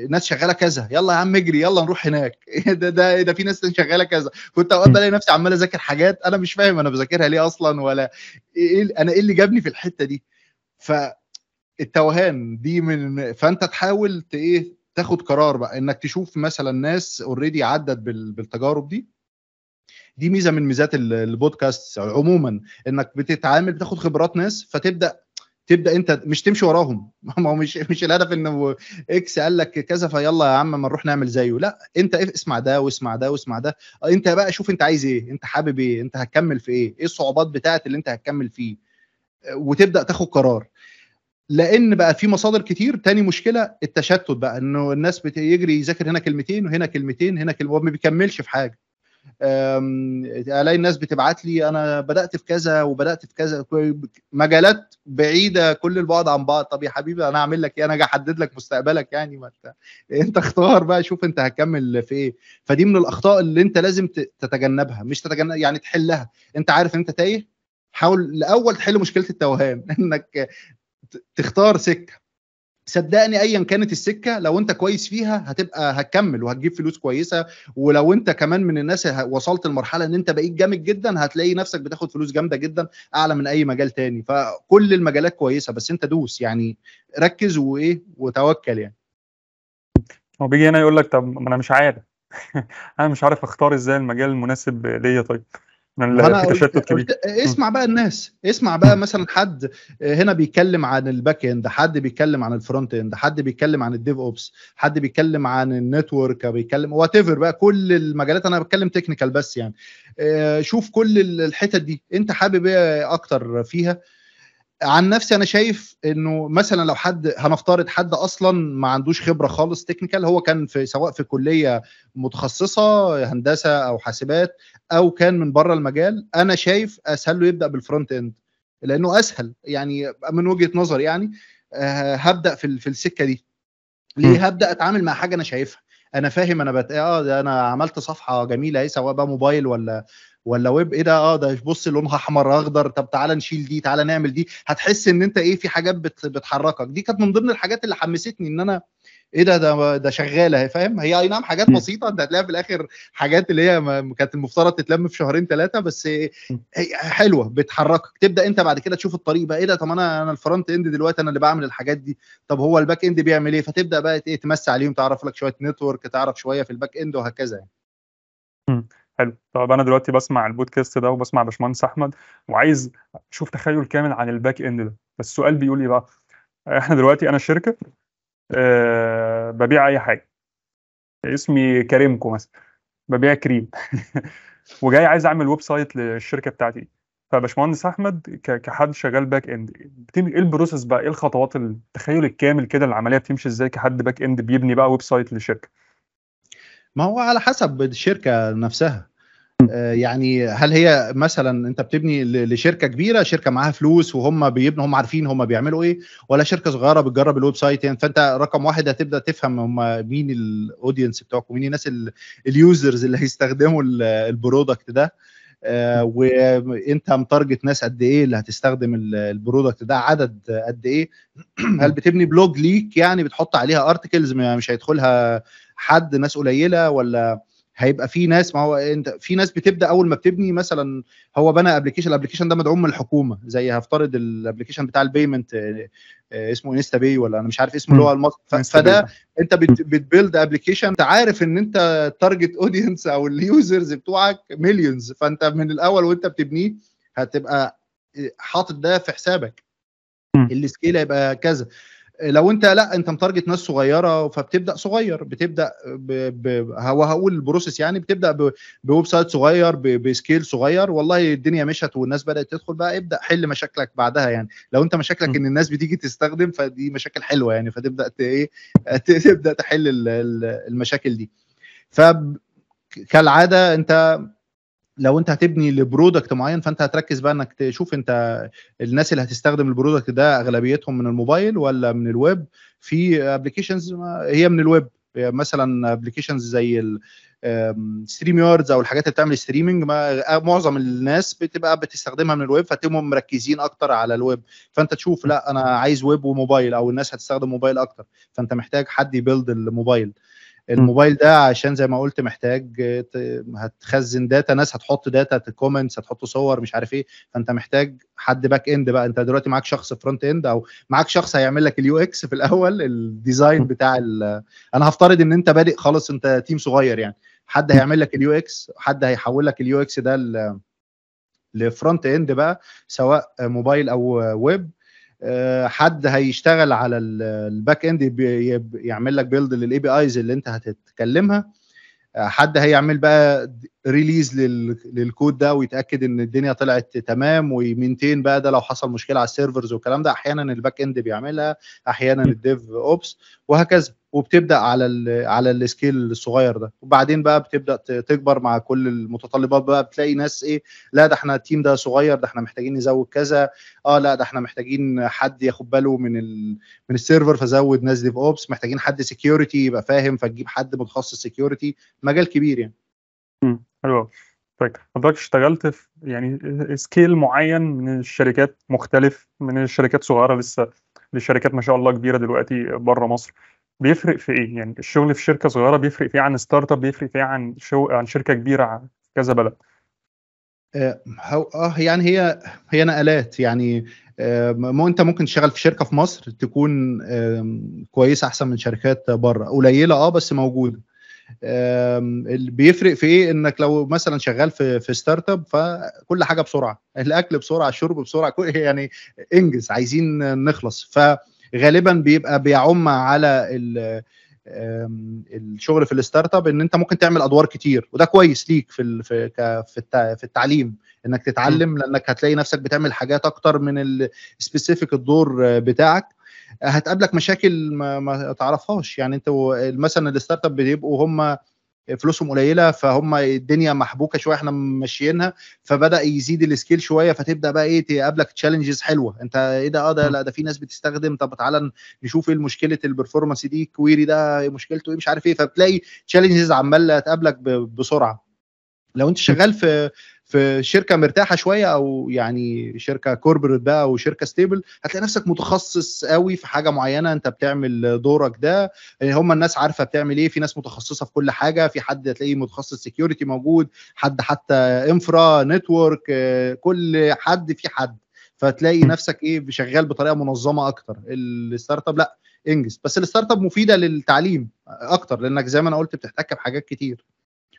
ناس شغاله كذا يلا يا عم اجري يلا نروح هناك إيه، ده ده ده في ناس شغاله كذا كنت اوقات بلاقي نفسي عمال اذاكر حاجات انا مش فاهم انا بذاكرها ليه اصلا ولا إيه, إيه انا ايه اللي جابني في الحته دي فالتوهان دي من فانت تحاول ايه تاخد قرار بقى انك تشوف مثلا ناس اوريدي عدت بالتجارب دي دي ميزه من ميزات البودكاست عموما انك بتتعامل بتاخد خبرات ناس فتبدا تبدا انت مش تمشي وراهم ما هو مش مش الهدف انه اكس قال لك كذا فيلا يا عم ما نروح نعمل زيه لا انت اسمع ده واسمع ده واسمع ده انت بقى شوف انت عايز ايه انت حابب ايه انت هتكمل في ايه ايه الصعوبات بتاعت اللي انت هتكمل فيه وتبدا تاخد قرار لان بقى في مصادر كتير تاني مشكله التشتت بقى انه الناس بيجري يذاكر هنا كلمتين وهنا كلمتين هنا كلمه وما بيكملش في حاجه الاقي الناس بتبعت لي انا بدات في كذا وبدات في كذا مجالات بعيده كل البعد عن بعض طب يا حبيبي انا اعمل لك ايه انا احدد لك مستقبلك يعني ما انت انت اختار بقى شوف انت هتكمل في ايه فدي من الاخطاء اللي انت لازم تتجنبها مش تتجنب يعني تحلها انت عارف انت تايه حاول الاول تحل مشكله التوهان انك تختار سكه صدقني ايا كانت السكه لو انت كويس فيها هتبقى هتكمل وهتجيب فلوس كويسه ولو انت كمان من الناس وصلت لمرحله ان انت بقيت جامد جدا هتلاقي نفسك بتاخد فلوس جامده جدا اعلى من اي مجال تاني فكل المجالات كويسه بس انت دوس يعني ركز وايه وتوكل يعني هو بيجي هنا يقول لك طب ما انا مش عارف انا مش عارف اختار ازاي المجال المناسب ليا طيب انا تشتت كبير اسمع بقى الناس اسمع بقى مثلا حد آه، هنا بيتكلم عن الباك اند حد بيتكلم عن الفرونت اند حد بيتكلم عن الديف اوبس حد بيتكلم عن النتورك بيتكلم وات ايفر بقى كل المجالات انا بتكلم تكنيكال بس يعني آه، شوف كل الحتت دي انت حابب ايه اكتر فيها عن نفسي انا شايف انه مثلا لو حد هنفترض حد اصلا ما عندوش خبره خالص تكنيكال هو كان في سواء في كليه متخصصه هندسه او حاسبات او كان من بره المجال انا شايف اسهل له يبدا بالفرونت اند لانه اسهل يعني من وجهه نظري يعني آه، هبدا في في السكه دي ليه هبدا اتعامل مع حاجه انا شايفها انا فاهم انا بت... اه ده انا عملت صفحه جميله اهي سواء بقى موبايل ولا ولا ويب ايه ده اه ده بص لونها احمر اخضر طب تعالى نشيل دي تعالى نعمل دي هتحس ان انت ايه في حاجات بتحركك دي كانت من ضمن الحاجات اللي حمستني ان انا ايه ده ده ده شغاله فاهم هي اي نعم حاجات بسيطه انت هتلاقيها في الاخر حاجات اللي هي كانت المفترض تتلم في شهرين ثلاثه بس إيه، حلوه بتحركك تبدا انت بعد كده تشوف الطريق بقى ايه ده طب انا انا الفرونت اند دلوقتي انا اللي بعمل الحاجات دي طب هو الباك اند بيعمل ايه فتبدا بقى ايه تمسي عليهم تعرف لك شويه نتورك تعرف شويه في الباك اند وهكذا يعني حلو طب انا دلوقتي بسمع البودكاست ده وبسمع باشمهندس احمد وعايز اشوف تخيل كامل عن الباك اند ده بس السؤال بيقول ايه بقى احنا دلوقتي انا شركه أه ببيع اي حاجه اسمي كريمكو مثلا ببيع كريم وجاي عايز اعمل ويب سايت للشركه بتاعتي فباشمهندس احمد كحد شغال باك اند ايه البروسيس بقى ايه الخطوات التخيل الكامل كده العمليه بتمشي ازاي كحد باك اند بيبني بقى ويب سايت لشركه ما هو على حسب الشركه نفسها آه، يعني هل هي مثلا انت بتبني لشركه كبيره شركه معاها فلوس وهم بيبنوا هم عارفين هم بيعملوا ايه ولا شركه صغيره بتجرب الويب سايت يعني فانت رقم واحد هتبدا تفهم هم مين الاودينس بتوعك ومين الناس اليوزرز اللي هيستخدموا البرودكت ده آه، وانت متارجت ناس قد ايه اللي هتستخدم البرودكت ده عدد قد ايه هل بتبني بلوج ليك يعني بتحط عليها ارتكلز مش هيدخلها حد ناس قليله ولا هيبقى في ناس ما هو انت في ناس بتبدا اول ما بتبني مثلا هو بنى ابلكيشن الابلكيشن ده مدعوم من الحكومه زي هفترض الابلكيشن بتاع البيمنت آه، آه، اسمه انستا بي ولا انا مش عارف اسمه اللي هو المصري فده انت بتبيلد ابلكيشن انت عارف ان انت التارجت اودينس او اليوزرز بتوعك مليونز فانت من الاول وانت بتبنيه هتبقى آه، حاطط ده في حسابك السكيل هيبقى كذا لو انت لا انت متارجت ناس صغيره فبتبدا صغير بتبدا ب... ب... وهقول البروسيس يعني بتبدا بويب سايت صغير ب... بسكيل صغير والله الدنيا مشت والناس بدات تدخل بقى ابدا حل مشاكلك بعدها يعني لو انت مشاكلك ان الناس بتيجي تستخدم فدي مشاكل حلوه يعني فتبدا ت... ايه تبدا تحل المشاكل دي ف كالعاده انت لو انت هتبني لبرودكت معين فانت هتركز بقى انك تشوف انت الناس اللي هتستخدم البرودكت ده اغلبيتهم من الموبايل ولا من الويب في ابلكيشنز هي من الويب مثلا ابلكيشنز زي ستريم ياردز او الحاجات اللي بتعمل ستريمنج آه، معظم الناس بتبقى بتستخدمها من الويب فتبقوا مركزين اكتر على الويب فانت تشوف لا انا عايز ويب وموبايل او الناس هتستخدم موبايل اكتر فانت محتاج حد يبيلد الموبايل الموبايل ده عشان زي ما قلت محتاج هتخزن داتا ناس هتحط داتا كومنتس هتحط صور مش عارف ايه فانت محتاج حد باك اند بقى انت دلوقتي معاك شخص فرونت اند او معاك شخص هيعمل لك اليو اكس في الاول الديزاين بتاع انا هفترض ان انت بادئ خالص انت تيم صغير يعني حد هيعمل لك اليو اكس حد هيحول لك اليو اكس ده لفرونت اند بقى سواء موبايل او ويب آه، حد هيشتغل على الباك اند يعمل لك بيلد للاي بي ايز اللي انت هتتكلمها آه، حد هيعمل بقى ريليز للكود ده ويتاكد ان الدنيا طلعت تمام ويمنتين بقى ده لو حصل مشكله على السيرفرز والكلام ده احيانا الباك اند بيعملها احيانا الديف اوبس وهكذا وبتبدا على الـ على السكيل الصغير ده وبعدين بقى بتبدا تكبر مع كل المتطلبات بقى بتلاقي ناس ايه لا ده احنا التيم ده صغير ده احنا محتاجين نزود كذا اه لا ده احنا محتاجين حد ياخد باله من الـ من السيرفر فزود ناس ديف اوبس محتاجين حد سكيورتي يبقى فاهم فتجيب حد متخصص سكيورتي مجال كبير يعني امم حلو طيب حضرتك اشتغلت في يعني سكيل معين من الشركات مختلف من الشركات صغيره لسه للشركات ما شاء الله كبيره دلوقتي بره مصر بيفرق في ايه يعني الشغل في شركه صغيره بيفرق في ايه عن ستارت اب بيفرق في ايه عن شو عن شركه كبيره في كذا بلد اه, آه، يعني هي هي نقلات يعني آه، ما انت ممكن تشتغل في شركه في مصر تكون كويسه احسن من شركات بره قليله اه بس موجوده اللي بيفرق في ايه انك لو مثلا شغال في في ستارت اب فكل حاجه بسرعه الاكل بسرعه الشرب بسرعه يعني انجز عايزين نخلص ف غالبا بيبقى بيعم على الشغل في الستارت اب ان انت ممكن تعمل ادوار كتير وده كويس ليك في في في التعليم انك تتعلم لانك هتلاقي نفسك بتعمل حاجات اكتر من السبيسيفيك الدور بتاعك هتقابلك مشاكل ما تعرفهاش يعني انت مثلا الستارت اب بيبقوا هم فلوسهم قليله فهم الدنيا محبوكه شويه احنا ماشيينها فبدا يزيد السكيل شويه فتبدا بقى ايه تقابلك تشالنجز حلوه انت ايه ده اه ده لا ده في ناس بتستخدم طب تعالى نشوف ايه مشكله البرفورمانس دي كويري ده مشكلته ايه مش عارف ايه فبتلاقي تشالنجز عماله تقابلك بسرعه لو انت شغال في في شركه مرتاحه شويه او يعني شركه كوربريت بقى او شركه ستيبل هتلاقي نفسك متخصص قوي في حاجه معينه انت بتعمل دورك ده هم الناس عارفه بتعمل ايه في ناس متخصصه في كل حاجه في حد هتلاقيه متخصص سكيورتي موجود حد حتى انفرا نتورك كل حد في حد فتلاقي نفسك ايه شغال بطريقه منظمه اكتر الستارت اب لا انجز بس الستارت اب مفيده للتعليم اكتر لانك زي ما انا قلت بتحتك بحاجات كتير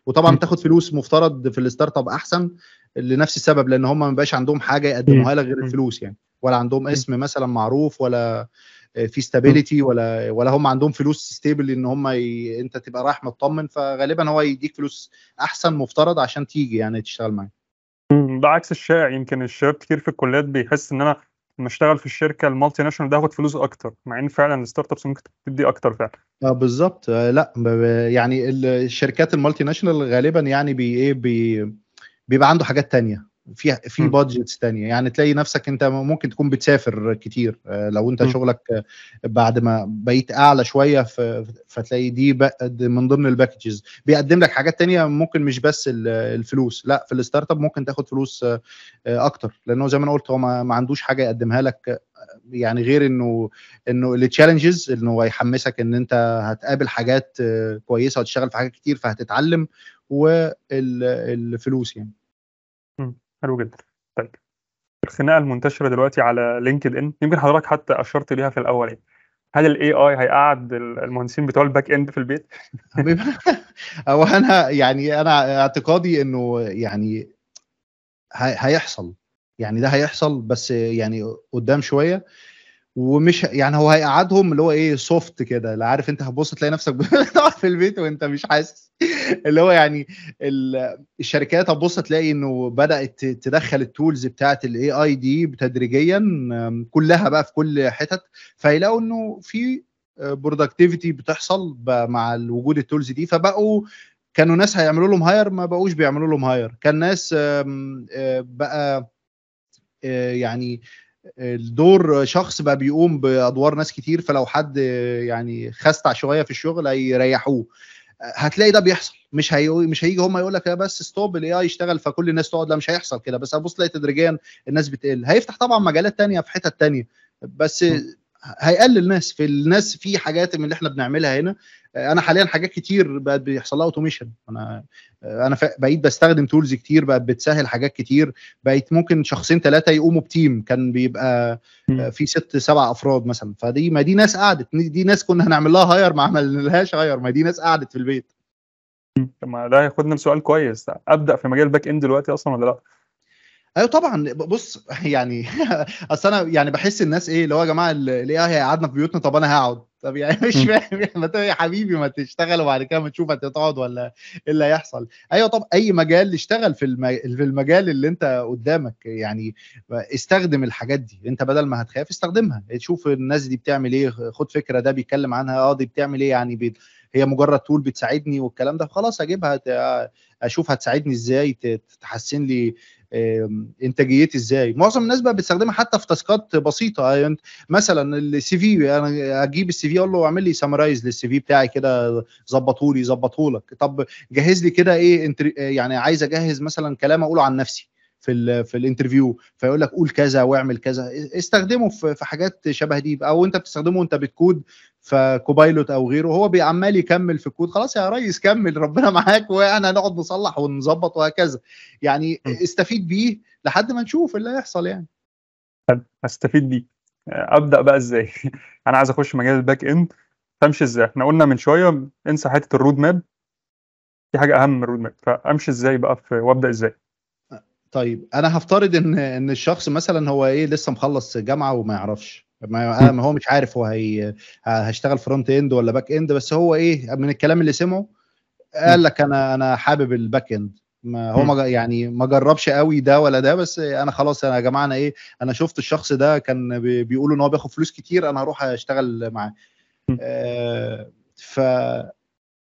وطبعا بتاخد فلوس مفترض في الستارت اب احسن لنفس السبب لان هم ما بقاش عندهم حاجه يقدموها لك غير الفلوس يعني ولا عندهم اسم مثلا معروف ولا في ستابيليتي ولا ولا هم عندهم فلوس ستيبل ان هم ي... انت تبقى رايح مطمن فغالبا هو يديك فلوس احسن مفترض عشان تيجي يعني تشتغل معاه ده عكس الشائع يمكن الشباب كتير في الكليات بيحس ان انا لما اشتغل في الشركه المالتي ناشونال ده هاخد فلوس اكتر مع ان فعلا الستارت ابس ممكن تدي اكتر فعلا اه بالظبط آه لا يعني الشركات المالتي ناشونال غالبا يعني بي ايه بي بيبقى عنده حاجات تانية في في بادجتس تانية يعني تلاقي نفسك انت ممكن تكون بتسافر كتير آه، لو انت م. شغلك آه، بعد ما بقيت اعلى شويه فتلاقي دي من ضمن الباكجز بيقدم لك حاجات تانية ممكن مش بس الفلوس لا في الستارت اب ممكن تاخد فلوس آه، اكتر لانه زي ما انا قلت هو ما عندوش حاجه يقدمها لك يعني غير انه انه التشالنجز انه هيحمسك ان انت هتقابل حاجات كويسه وتشتغل في حاجات كتير فهتتعلم والفلوس يعني حلو جدا طيب الخناقه المنتشره دلوقتي على لينكد ان يمكن حضرتك حتى اشرت ليها في الاول يعني هل الاي اي هيقعد المهندسين بتوع الباك اند في البيت؟ هو انا يعني انا اعتقادي انه يعني هيحصل يعني ده هيحصل بس يعني قدام شويه ومش يعني هو هيقعدهم اللي هو ايه سوفت كده لا عارف انت هتبص تلاقي نفسك بتقعد في البيت وانت مش حاسس اللي هو يعني الشركات هتبص تلاقي انه بدات تدخل التولز بتاعه الاي اي دي تدريجيا كلها بقى في كل حتت فيلاقوا انه في برودكتيفيتي آه، بتحصل مع وجود التولز دي فبقوا كانوا ناس هيعملوا لهم هاير ما بقوش بيعملوا لهم هاير كان ناس آه، بقى آه، يعني الدور شخص بقى بيقوم بادوار ناس كتير فلو حد يعني خستع شويه في الشغل هيريحوه هتلاقي ده بيحصل مش هي... مش هيجي هم يقول لك يا بس ستوب الاي اي يشتغل فكل الناس تقعد لا مش هيحصل كده بس هتبص تلاقي تدريجيا الناس بتقل هيفتح طبعا مجالات تانية في حتت تانية بس م. هيقلل ناس في الناس في حاجات من اللي احنا بنعملها هنا انا حاليا حاجات كتير بقت بيحصل لها اوتوميشن انا انا بقيت بستخدم تولز كتير بقت بتسهل حاجات كتير بقيت ممكن شخصين ثلاثه يقوموا بتيم كان بيبقى في ست سبع افراد مثلا فدي ما دي ناس قعدت دي ناس كنا هنعمل لها هاير ما عملناهاش هاير ما دي ناس قعدت في البيت طب ما ده هياخدنا لسؤال كويس ابدا في مجال الباك اند دلوقتي اصلا ولا لا ايوه طبعا بص يعني اصل انا يعني بحس الناس ايه اللي هو يا جماعه اي آه، هيقعدنا في بيوتنا طب انا هقعد طب يعني مش فاهم يعني. يا حبيبي ما تشتغل وبعد كده ما تشوف هتقعد ولا ايه اللي هيحصل ايوه طب اي مجال اشتغل في في المجال اللي انت قدامك يعني استخدم الحاجات دي انت بدل ما هتخاف استخدمها شوف الناس دي بتعمل ايه خد فكره ده بيتكلم عنها اه دي بتعمل ايه يعني بي... هي مجرد تول بتساعدني والكلام ده خلاص اجيبها اشوف هتساعدني ازاي تحسن لي انتاجيتي ازاي معظم الناس بقى بتستخدمها حتى في تاسكات بسيطه آه، يعني مثلا السي في انا اجيب السي في اقول له اعمل لي سامرايز للسي في بتاعي كده ظبطه لي ظبطه لك طب جهز لي كده ايه انت يعني عايز اجهز مثلا كلام اقوله عن نفسي في الـ في الانترفيو فيقول لك قول كذا واعمل كذا استخدمه في حاجات شبه دي او انت بتستخدمه وانت بتكود في كوبايلوت او غيره هو بيعمال يكمل في الكود خلاص يا ريس كمل ربنا معاك وانا هنقعد نصلح ونظبط وهكذا يعني استفيد بيه لحد ما نشوف اللي هيحصل يعني استفيد بيه ابدا بقى ازاي انا عايز اخش مجال الباك اند فامشي ازاي احنا قلنا من شويه انسى حته الرود ماب دي حاجه اهم من الرود ماب فامشي ازاي بقى في وابدا ازاي طيب انا هفترض ان ان الشخص مثلا هو ايه لسه مخلص جامعه وما يعرفش ما هو مش عارف هو هي هشتغل فرونت اند ولا باك اند بس هو ايه من الكلام اللي سمعه قال لك انا انا حابب الباك اند ما هو ما يعني ما جربش قوي ده ولا ده بس انا خلاص انا يا جماعه انا ايه انا شفت الشخص ده كان بيقولوا ان هو بياخد فلوس كتير انا هروح اشتغل معاه آه، ف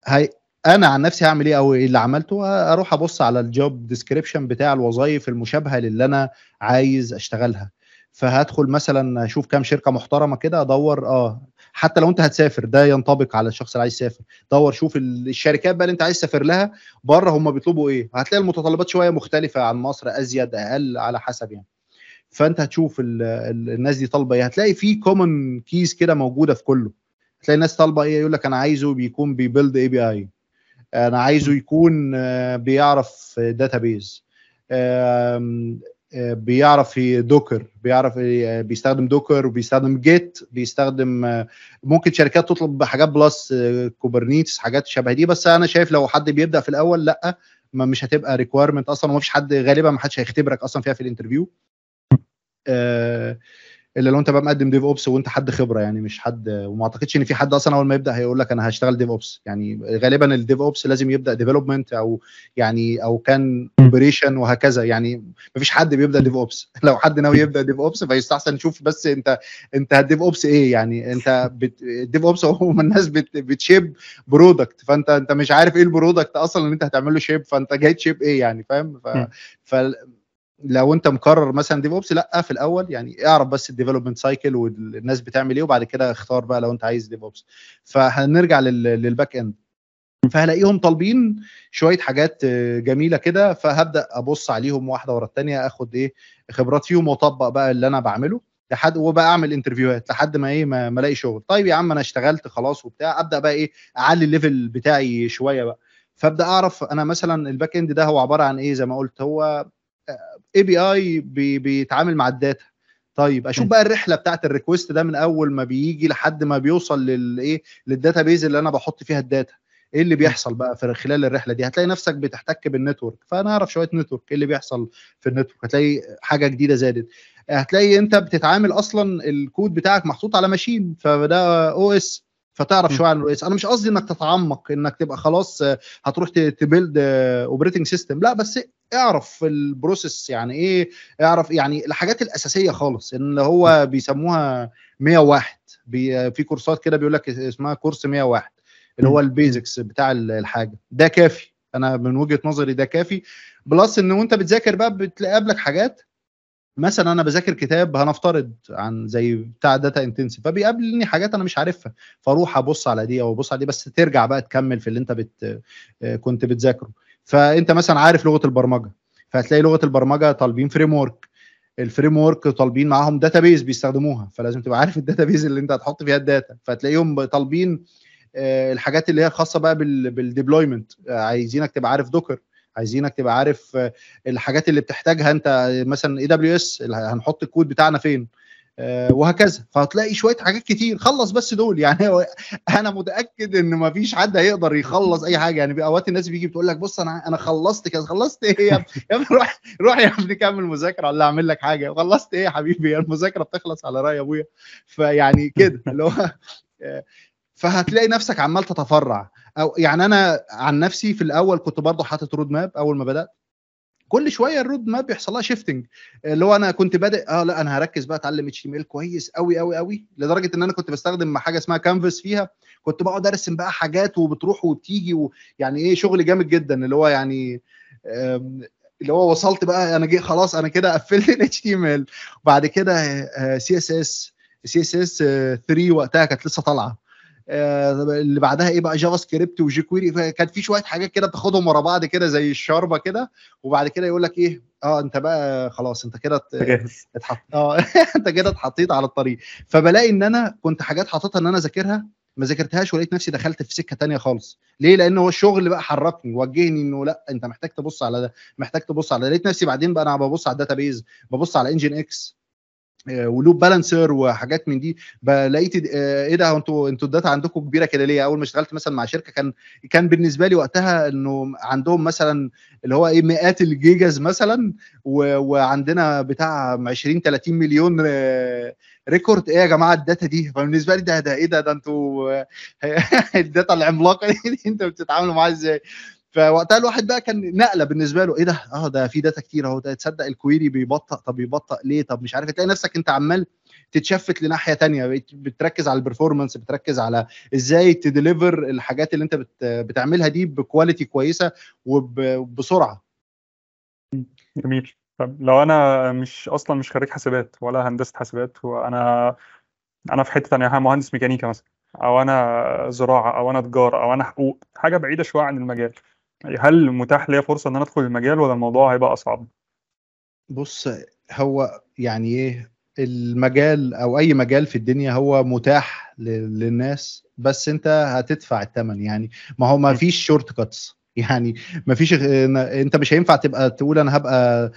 هي انا عن نفسي هعمل ايه او ايه اللي عملته اروح ابص على الجوب ديسكريبشن بتاع الوظائف المشابهه للي انا عايز اشتغلها فهدخل مثلا اشوف كام شركه محترمه كده ادور اه حتى لو انت هتسافر ده ينطبق على الشخص اللي عايز يسافر دور شوف الشركات بقى اللي انت عايز تسافر لها بره هم بيطلبوا ايه هتلاقي المتطلبات شويه مختلفه عن مصر ازيد اقل على حسب يعني فانت هتشوف الـ الـ الناس دي طالبه ايه هتلاقي في كومن كيز كده موجوده في كله هتلاقي الناس طالبه ايه يقول لك انا عايزه بيكون بيبيلد اي بي اي انا عايزه يكون آه، بيعرف داتابيز آه، بيعرف دوكر بيعرف آه، بيستخدم دوكر وبيستخدم جيت بيستخدم ممكن شركات تطلب حاجات بلس كوبرنيتس حاجات شبه دي بس انا شايف لو حد بيبدا في الاول لا ما مش هتبقى ريكويرمنت اصلا ومفيش حد غالبا ما حدش هيختبرك اصلا فيها في الانترفيو الا لو انت بقى مقدم ديف اوبس وانت حد خبره يعني مش حد وما اعتقدش ان في حد اصلا اول ما يبدا هيقول لك انا هشتغل ديف اوبس يعني غالبا الديف اوبس لازم يبدا ديفلوبمنت او يعني او كان اوبريشن وهكذا يعني ما فيش حد بيبدا ديف اوبس لو حد ناوي يبدا ديف اوبس فيستحسن يشوف بس انت انت ديف اوبس ايه يعني انت بت... اوبس هو الناس بت... بتشيب برودكت فانت انت مش عارف ايه البرودكت اصلا اللي انت هتعمل له شيب فانت جاي تشيب ايه يعني فاهم ف... ف... لو انت مقرر مثلا ديف اوبس لا في الاول يعني اعرف بس الديفلوبمنت سايكل والناس بتعمل ايه وبعد كده اختار بقى لو انت عايز ديف اوبس فهنرجع للباك اند فهلاقيهم طالبين شويه حاجات آه، جميله كده فهبدا ابص عليهم واحده ورا الثانيه اخد ايه خبرات فيهم واطبق بقى اللي انا بعمله لحد وبقى اعمل انترفيوهات لحد ما ايه ما الاقي شغل طيب يا عم انا اشتغلت خلاص وبتاع ابدا بقى ايه اعلي الليفل بتاعي شويه بقى فابدا اعرف انا مثلا الباك اند ده هو عباره عن ايه زي ما قلت هو آه، اي بي اي بيتعامل مع الداتا طيب اشوف بقى الرحله بتاعت الريكوست ده من اول ما بيجي لحد ما بيوصل للايه للداتا بيز اللي انا بحط فيها الداتا ايه اللي بيحصل بقى في خلال الرحله دي هتلاقي نفسك بتحتك بالنتورك فانا اعرف شويه نتورك ايه اللي بيحصل في النتورك هتلاقي حاجه جديده زادت هتلاقي انت بتتعامل اصلا الكود بتاعك محطوط على ماشين فده او اس فتعرف شويه على الرئيس انا مش قصدي انك تتعمق انك تبقى خلاص آه، هتروح تبيلد اوبريتنج سيستم لا بس اعرف البروسيس يعني ايه اعرف يعني الحاجات الاساسيه خالص اللي هو بيسموها 101 بي آه، في كورسات كده بيقول لك اسمها كورس 101 اللي هو البيزكس بتاع الحاجه ده كافي انا من وجهه نظري ده كافي بلس ان وانت بتذاكر بقى بتقابلك حاجات مثلا انا بذاكر كتاب هنفترض عن زي بتاع داتا انتنسيف فبيقابلني حاجات انا مش عارفها فاروح ابص على دي او ابص على دي بس ترجع بقى تكمل في اللي انت بت آه، كنت بتذاكره فانت مثلا عارف لغه البرمجه فهتلاقي لغه البرمجه طالبين فريم ورك الفريم ورك طالبين معاهم داتا بيز بيستخدموها فلازم تبقى عارف الداتا بيز اللي انت هتحط فيها الداتا فتلاقيهم طالبين آه، الحاجات اللي هي خاصه بقى بالديبلويمنت آه، عايزينك تبقى عارف دوكر عايزينك تبقى عارف آه، الحاجات اللي بتحتاجها انت مثلا اي دبليو اس هنحط الكود بتاعنا فين آه، وهكذا فهتلاقي شويه حاجات كتير خلص بس دول يعني انا متاكد ان ما فيش حد هيقدر يخلص اي حاجه يعني اوقات الناس بيجي بتقول لك بص انا انا خلصت كذا خلصت ايه يا ابني روح روح يا ابني كمل مذاكره ولا اعمل لك حاجه خلصت ايه يا حبيبي المذاكره بتخلص على راي ابويا فيعني كده اللي هو آه، فهتلاقي نفسك عمال تتفرع او يعني انا عن نفسي في الاول كنت برضه حاطط رود ماب اول ما بدات كل شويه الرود ماب بيحصل لها شيفتنج اللي هو انا كنت بادئ اه لا انا هركز بقى اتعلم اتش ام ال كويس قوي قوي قوي لدرجه ان انا كنت بستخدم حاجه اسمها كانفاس فيها كنت بقعد ارسم بقى حاجات وبتروح وبتيجي ويعني ايه شغل جامد جدا اللي هو يعني اللي هو وصلت بقى انا جه خلاص انا كده قفلت الاتش تي ام ال وبعد كده سي اس اس سي اس اس 3 وقتها كانت لسه طالعه آه، اللي بعدها ايه بقى جافا سكريبت وجي كويري كان في شويه حاجات كده بتاخدهم ورا بعض كده زي الشاربه كده وبعد كده يقول لك ايه اه انت بقى خلاص انت كده اتحط اه انت كده اتحطيت على الطريق فبلاقي ان انا كنت حاجات حاططها ان انا اذاكرها ما ذاكرتهاش ولقيت نفسي دخلت في سكه تانية خالص ليه لان هو الشغل بقى حركني وجهني انه لا انت محتاج تبص على ده محتاج تبص على ده لقيت نفسي بعدين بقى انا ببص على الداتابيز ببص على انجن اكس آه، ولوب بالانسر وحاجات من دي لقيت آه، ايه ده انتوا انتوا الداتا عندكم كبيره كده ليه اول ما اشتغلت مثلا مع شركه كان كان بالنسبه لي وقتها انه عندهم مثلا اللي هو ايه مئات الجيجاز مثلا وعندنا بتاع 20 30 مليون آه، ريكورد ايه يا جماعه الداتا دي فبالنسبه لي ده ده ايه ده ده انتوا الداتا العملاقه دي انتوا بتتعاملوا معاها ازاي فوقتها الواحد بقى كان نقله بالنسبه له ايه ده اه ده في داتا كتير اهو ده تصدق الكويري بيبطئ طب يبطئ ليه طب مش عارف إيه. تلاقي نفسك انت عمال تتشفت لناحيه تانية بتركز على البرفورمانس بتركز على ازاي تديليفر الحاجات اللي انت بت بتعملها دي بكواليتي كويسه وبسرعه جميل طب لو انا مش اصلا مش خريج حاسبات ولا هندسه حاسبات وانا انا في حته ثانيه مهندس ميكانيكا مثلا او انا زراعه او انا تجاره او انا حقوق حاجه بعيده شويه عن المجال هل متاح ليا فرصه ان انا ادخل المجال ولا الموضوع هيبقى اصعب بص هو يعني ايه المجال او اي مجال في الدنيا هو متاح للناس بس انت هتدفع الثمن يعني ما هو ما فيش شورت كاتس يعني ما فيش انت مش هينفع تبقى تقول انا هبقى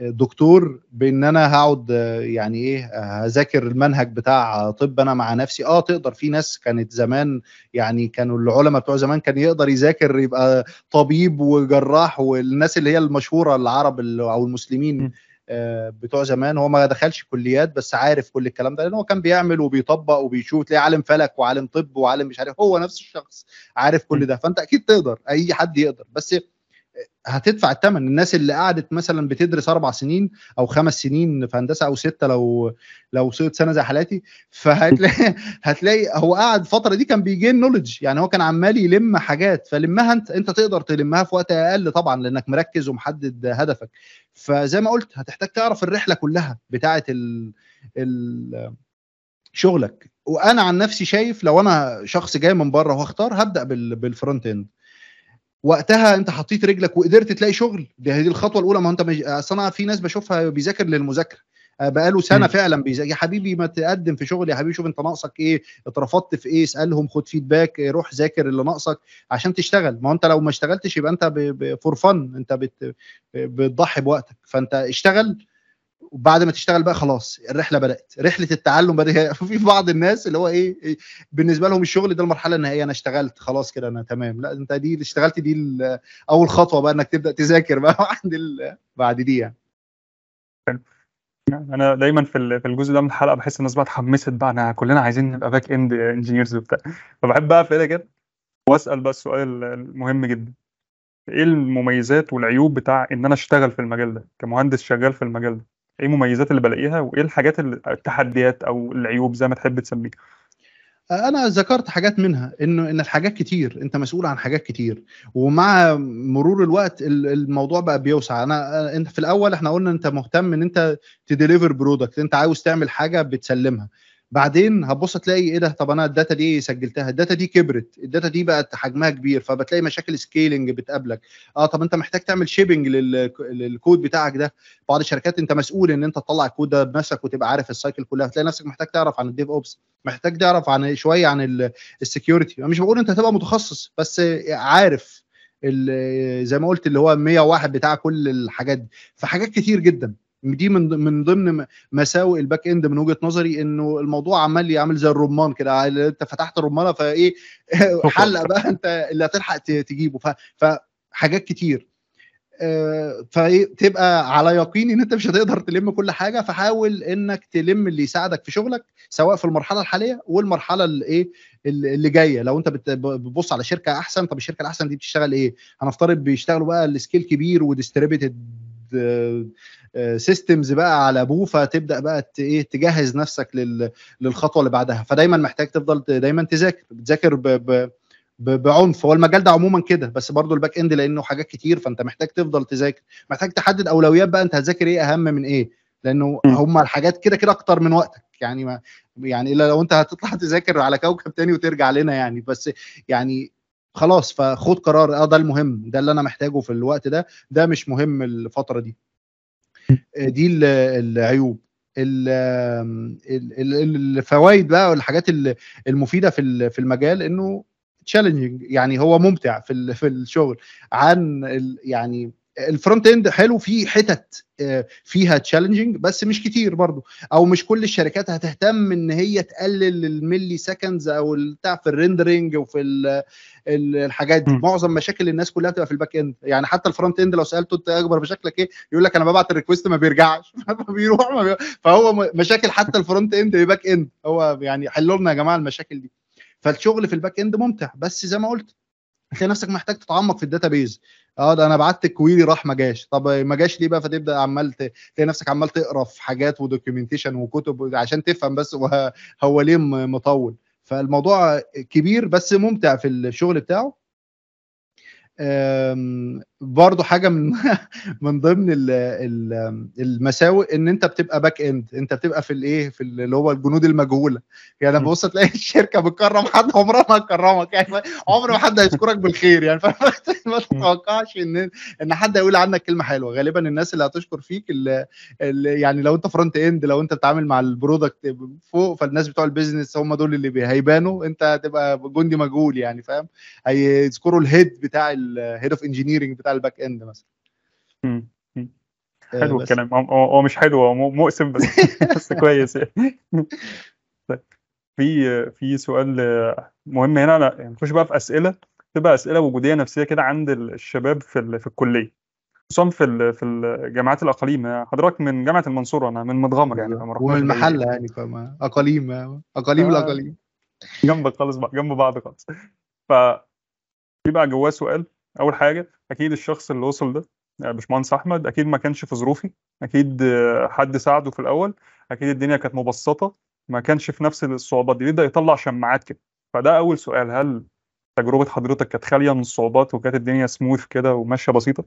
دكتور بان انا هقعد يعني ايه هذاكر المنهج بتاع طب انا مع نفسي اه تقدر في ناس كانت زمان يعني كانوا العلماء بتوع زمان كان يقدر يذاكر يبقى طبيب وجراح والناس اللي هي المشهوره العرب او المسلمين آه، بتوع زمان هو ما دخلش كليات بس عارف كل الكلام ده لان هو كان بيعمل وبيطبق وبيشوف تلاقي عالم فلك وعالم طب وعالم مش عارف هو نفس الشخص عارف كل ده فانت اكيد تقدر اي حد يقدر بس هتدفع الثمن الناس اللي قعدت مثلا بتدرس اربع سنين او خمس سنين في هندسه او سته لو لو سقط سنه زي حالاتي فهتلاقي هتلاقي هو قعد الفتره دي كان بيجي نولج يعني هو كان عمال يلم حاجات فلمها انت انت تقدر تلمها في وقت اقل طبعا لانك مركز ومحدد هدفك فزي ما قلت هتحتاج تعرف الرحله كلها بتاعه ال... ال... شغلك وانا عن نفسي شايف لو انا شخص جاي من بره وهختار هبدا بال... بالفرونت اند وقتها انت حطيت رجلك وقدرت تلاقي شغل دي دي الخطوه الاولى ما انت مج... اصل انا في ناس بشوفها بيذاكر للمذاكره آه، بقاله سنه م. فعلا بيذاكر يا حبيبي ما تقدم في شغل يا حبيبي شوف انت ناقصك ايه اترفضت في ايه اسالهم خد فيدباك إيه، روح ذاكر اللي ناقصك عشان تشتغل ما انت لو ما اشتغلتش يبقى انت فور فن انت بتضحي بوقتك فانت اشتغل وبعد ما تشتغل بقى خلاص الرحله بدات رحله التعلم بدات في بعض الناس اللي هو إيه،, ايه بالنسبه لهم الشغل ده المرحله النهائيه انا اشتغلت خلاص كده انا تمام لا انت دي اشتغلت دي اول خطوه بقى انك تبدا تذاكر بقى بعد بعد دي يعني انا دايما في في الجزء ده من الحلقه بحس الناس بقى اتحمست بقى احنا كلنا عايزين نبقى باك اند انجينيرز وبتاع فبحب بقى في كده واسال بقى السؤال المهم جدا ايه المميزات والعيوب بتاع ان انا اشتغل في المجال ده كمهندس شغال في المجال ده ايه المميزات اللي بلاقيها وايه الحاجات التحديات او العيوب زي ما تحب تسميها انا ذكرت حاجات منها انه ان الحاجات كتير انت مسؤول عن حاجات كتير ومع مرور الوقت الموضوع بقى بيوسع انا انت في الاول احنا قلنا انت مهتم ان انت تديليفر برودكت انت عاوز تعمل حاجه بتسلمها بعدين هتبص تلاقي ايه ده طب انا الداتا دي سجلتها الداتا دي كبرت الداتا دي بقت حجمها كبير فبتلاقي مشاكل سكيلنج بتقابلك اه طب انت محتاج تعمل شيبنج للكود بتاعك ده بعض الشركات انت مسؤول ان انت تطلع الكود ده بنفسك وتبقى عارف السايكل كلها هتلاقي نفسك محتاج تعرف عن الديف اوبس محتاج تعرف عن شويه عن السكيورتي مش بقول انت هتبقى متخصص بس عارف زي ما قلت اللي هو 101 بتاع كل الحاجات دي فحاجات كتير جدا دي من من ضمن مساوئ الباك اند من وجهه نظري انه الموضوع عمال عامل زي الرمان كده انت فتحت الرمانه فايه حلق بقى انت اللي هتلحق تجيبه فحاجات كتير آه، فتبقى على يقين ان انت مش هتقدر تلم كل حاجه فحاول انك تلم اللي يساعدك في شغلك سواء في المرحله الحاليه والمرحله الايه اللي جايه لو انت بتبص على شركه احسن طب الشركه الاحسن دي بتشتغل ايه هنفترض بيشتغلوا بقى السكيل كبير وديستريبيوتد سيستمز آه، بقى على ابوه فتبدا بقى ايه تجهز نفسك للخطوه اللي بعدها فدايما محتاج تفضل دايما تذاكر بتذاكر بعنف هو المجال ده عموما كده بس برضو الباك اند لانه حاجات كتير فانت محتاج تفضل تذاكر محتاج تحدد اولويات بقى انت هتذاكر ايه اهم من ايه لانه هم الحاجات كده كده اكتر من وقتك يعني ما يعني الا لو انت هتطلع تذاكر على كوكب تاني وترجع لنا يعني بس يعني خلاص فخد قرار اه ده المهم ده اللي انا محتاجه في الوقت ده ده مش مهم الفتره دي آه، دي العيوب الفوائد بقى والحاجات المفيده في في المجال انه تشالنجينج يعني هو ممتع في في الشغل عن يعني الفرونت اند حلو في حتت آه، فيها تشالنجنج بس مش كتير برضو او مش كل الشركات هتهتم ان هي تقلل الملي سكندز او بتاع في الريندرنج وفي الحاجات دي معظم مشاكل الناس كلها بتبقى في الباك اند يعني حتى الفرونت اند لو سالته انت اكبر مشاكلك ايه يقول لك انا ببعت الريكوست ما بيرجعش بيروح ما بيروح. فهو مشاكل حتى الفرونت اند والباك اند هو يعني حلوا لنا يا جماعه المشاكل دي فالشغل في الباك اند ممتع بس زي ما قلت هتلاقي نفسك محتاج تتعمق في بيز اه ده انا بعت الكويري راح ما جاش طب ما جاش ليه بقى فتبدا عمال تلاقي نفسك عمال تقرا في حاجات ودوكيومنتيشن وكتب عشان تفهم بس هو ليه مطول فالموضوع كبير بس ممتع في الشغل بتاعه برضو حاجه من من ضمن المساوئ ان انت بتبقى باك اند انت بتبقى في الايه في اللي هو الجنود المجهوله يعني لما بص تلاقي الشركه بتكرم حد عمرها ما هتكرمك يعني عمر ما حد هيذكرك بالخير يعني فما تتوقعش ان ان حد يقول عنك كلمه حلوه غالبا الناس اللي هتشكر فيك اللي يعني لو انت فرونت اند لو انت بتتعامل مع البرودكت فوق فالناس بتوع البيزنس هم دول اللي هيبانوا انت هتبقى جندي مجهول يعني فاهم هيذكروا الهيد بتاع الهيد اوف انجينيرنج بتاع الباك اند مثلا آه، حلو الكلام هو مش حلو هو مؤسف بس بس كويس يعني في في سؤال آه، مهم هنا يعني نخش بقى في اسئله تبقى اسئله وجوديه نفسيه كده عند الشباب في في الكليه خصوصا في في الجامعات الاقاليم يعني حضرتك من جامعه المنصوره انا من مضغمر يعني ومن المحله يعني فما اقاليم آه، اقاليم الاقاليم جنبك خالص جنب بعض خالص ف في بقى جواه سؤال اول حاجه اكيد الشخص اللي وصل ده آه، باشمهندس احمد اكيد ما كانش في ظروفي اكيد آه، حد ساعده في الاول اكيد الدنيا كانت مبسطه ما كانش في نفس الصعوبات دي بيبدا يطلع شماعات كده فده اول سؤال هل تجربه حضرتك كانت خاليه من الصعوبات وكانت الدنيا سموث كده وماشيه بسيطه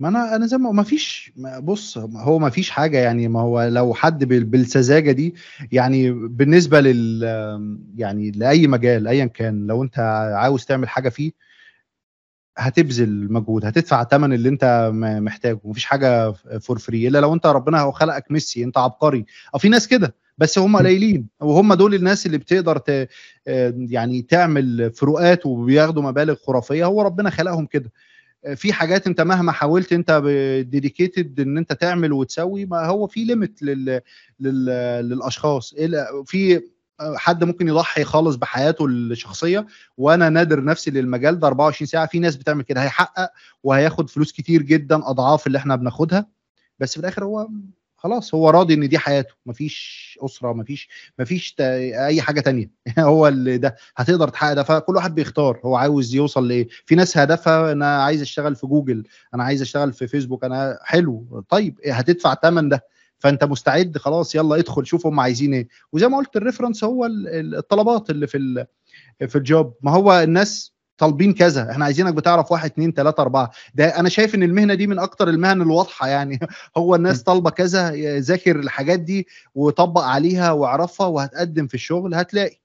ما انا انا زي ما فيش بص هو ما فيش حاجه يعني ما هو لو حد بالسذاجه دي يعني بالنسبه لل يعني لاي مجال ايا كان لو انت عاوز تعمل حاجه فيه هتبذل مجهود هتدفع الثمن اللي انت محتاجه مفيش حاجه فور فري الا لو انت ربنا خلقك ميسي انت عبقري او آه، في ناس كده بس هم قليلين وهم دول الناس اللي بتقدر ت... آه، يعني تعمل فروقات وبياخدوا مبالغ خرافيه هو ربنا خلقهم كده آه، في حاجات انت مهما حاولت انت ديديكيتد ان انت تعمل وتسوي ما هو في ليميت لل... لل... للاشخاص في حد ممكن يضحي خالص بحياته الشخصيه وانا نادر نفسي للمجال ده 24 ساعه في ناس بتعمل كده هيحقق وهياخد فلوس كتير جدا اضعاف اللي احنا بناخدها بس في الاخر هو خلاص هو راضي ان دي حياته مفيش اسره مفيش مفيش اي حاجه تانية هو اللي ده هتقدر تحقق ده فكل واحد بيختار هو عاوز يوصل لايه في ناس هدفها انا عايز اشتغل في جوجل انا عايز اشتغل في فيسبوك انا حلو طيب هتدفع ثمن ده فانت مستعد خلاص يلا ادخل شوف هم عايزين ايه وزي ما قلت الريفرنس هو الطلبات اللي في في الجوب ما هو الناس طالبين كذا احنا عايزينك بتعرف واحد اتنين تلاته اربعه ده انا شايف ان المهنه دي من اكتر المهن الواضحه يعني هو الناس طالبه كذا ذاكر الحاجات دي وطبق عليها واعرفها وهتقدم في الشغل هتلاقي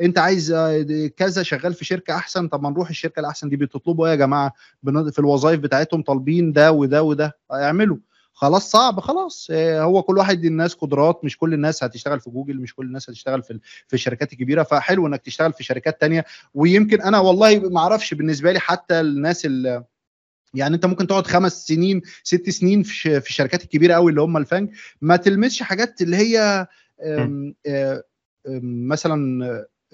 انت عايز آه، كذا شغال في شركه احسن طب ما نروح الشركه الاحسن دي بتطلبوا ايه يا جماعه في الوظائف بتاعتهم طالبين ده وده وده اعملوا خلاص صعب خلاص آه، هو كل واحد الناس قدرات مش كل الناس هتشتغل في جوجل مش كل الناس هتشتغل في في الشركات الكبيره فحلو انك تشتغل في شركات تانية ويمكن انا والله ما اعرفش بالنسبه لي حتى الناس اللي يعني انت ممكن تقعد خمس سنين ست سنين في الشركات الكبيره قوي اللي هم الفانج ما تلمسش حاجات اللي هي آه، مثلا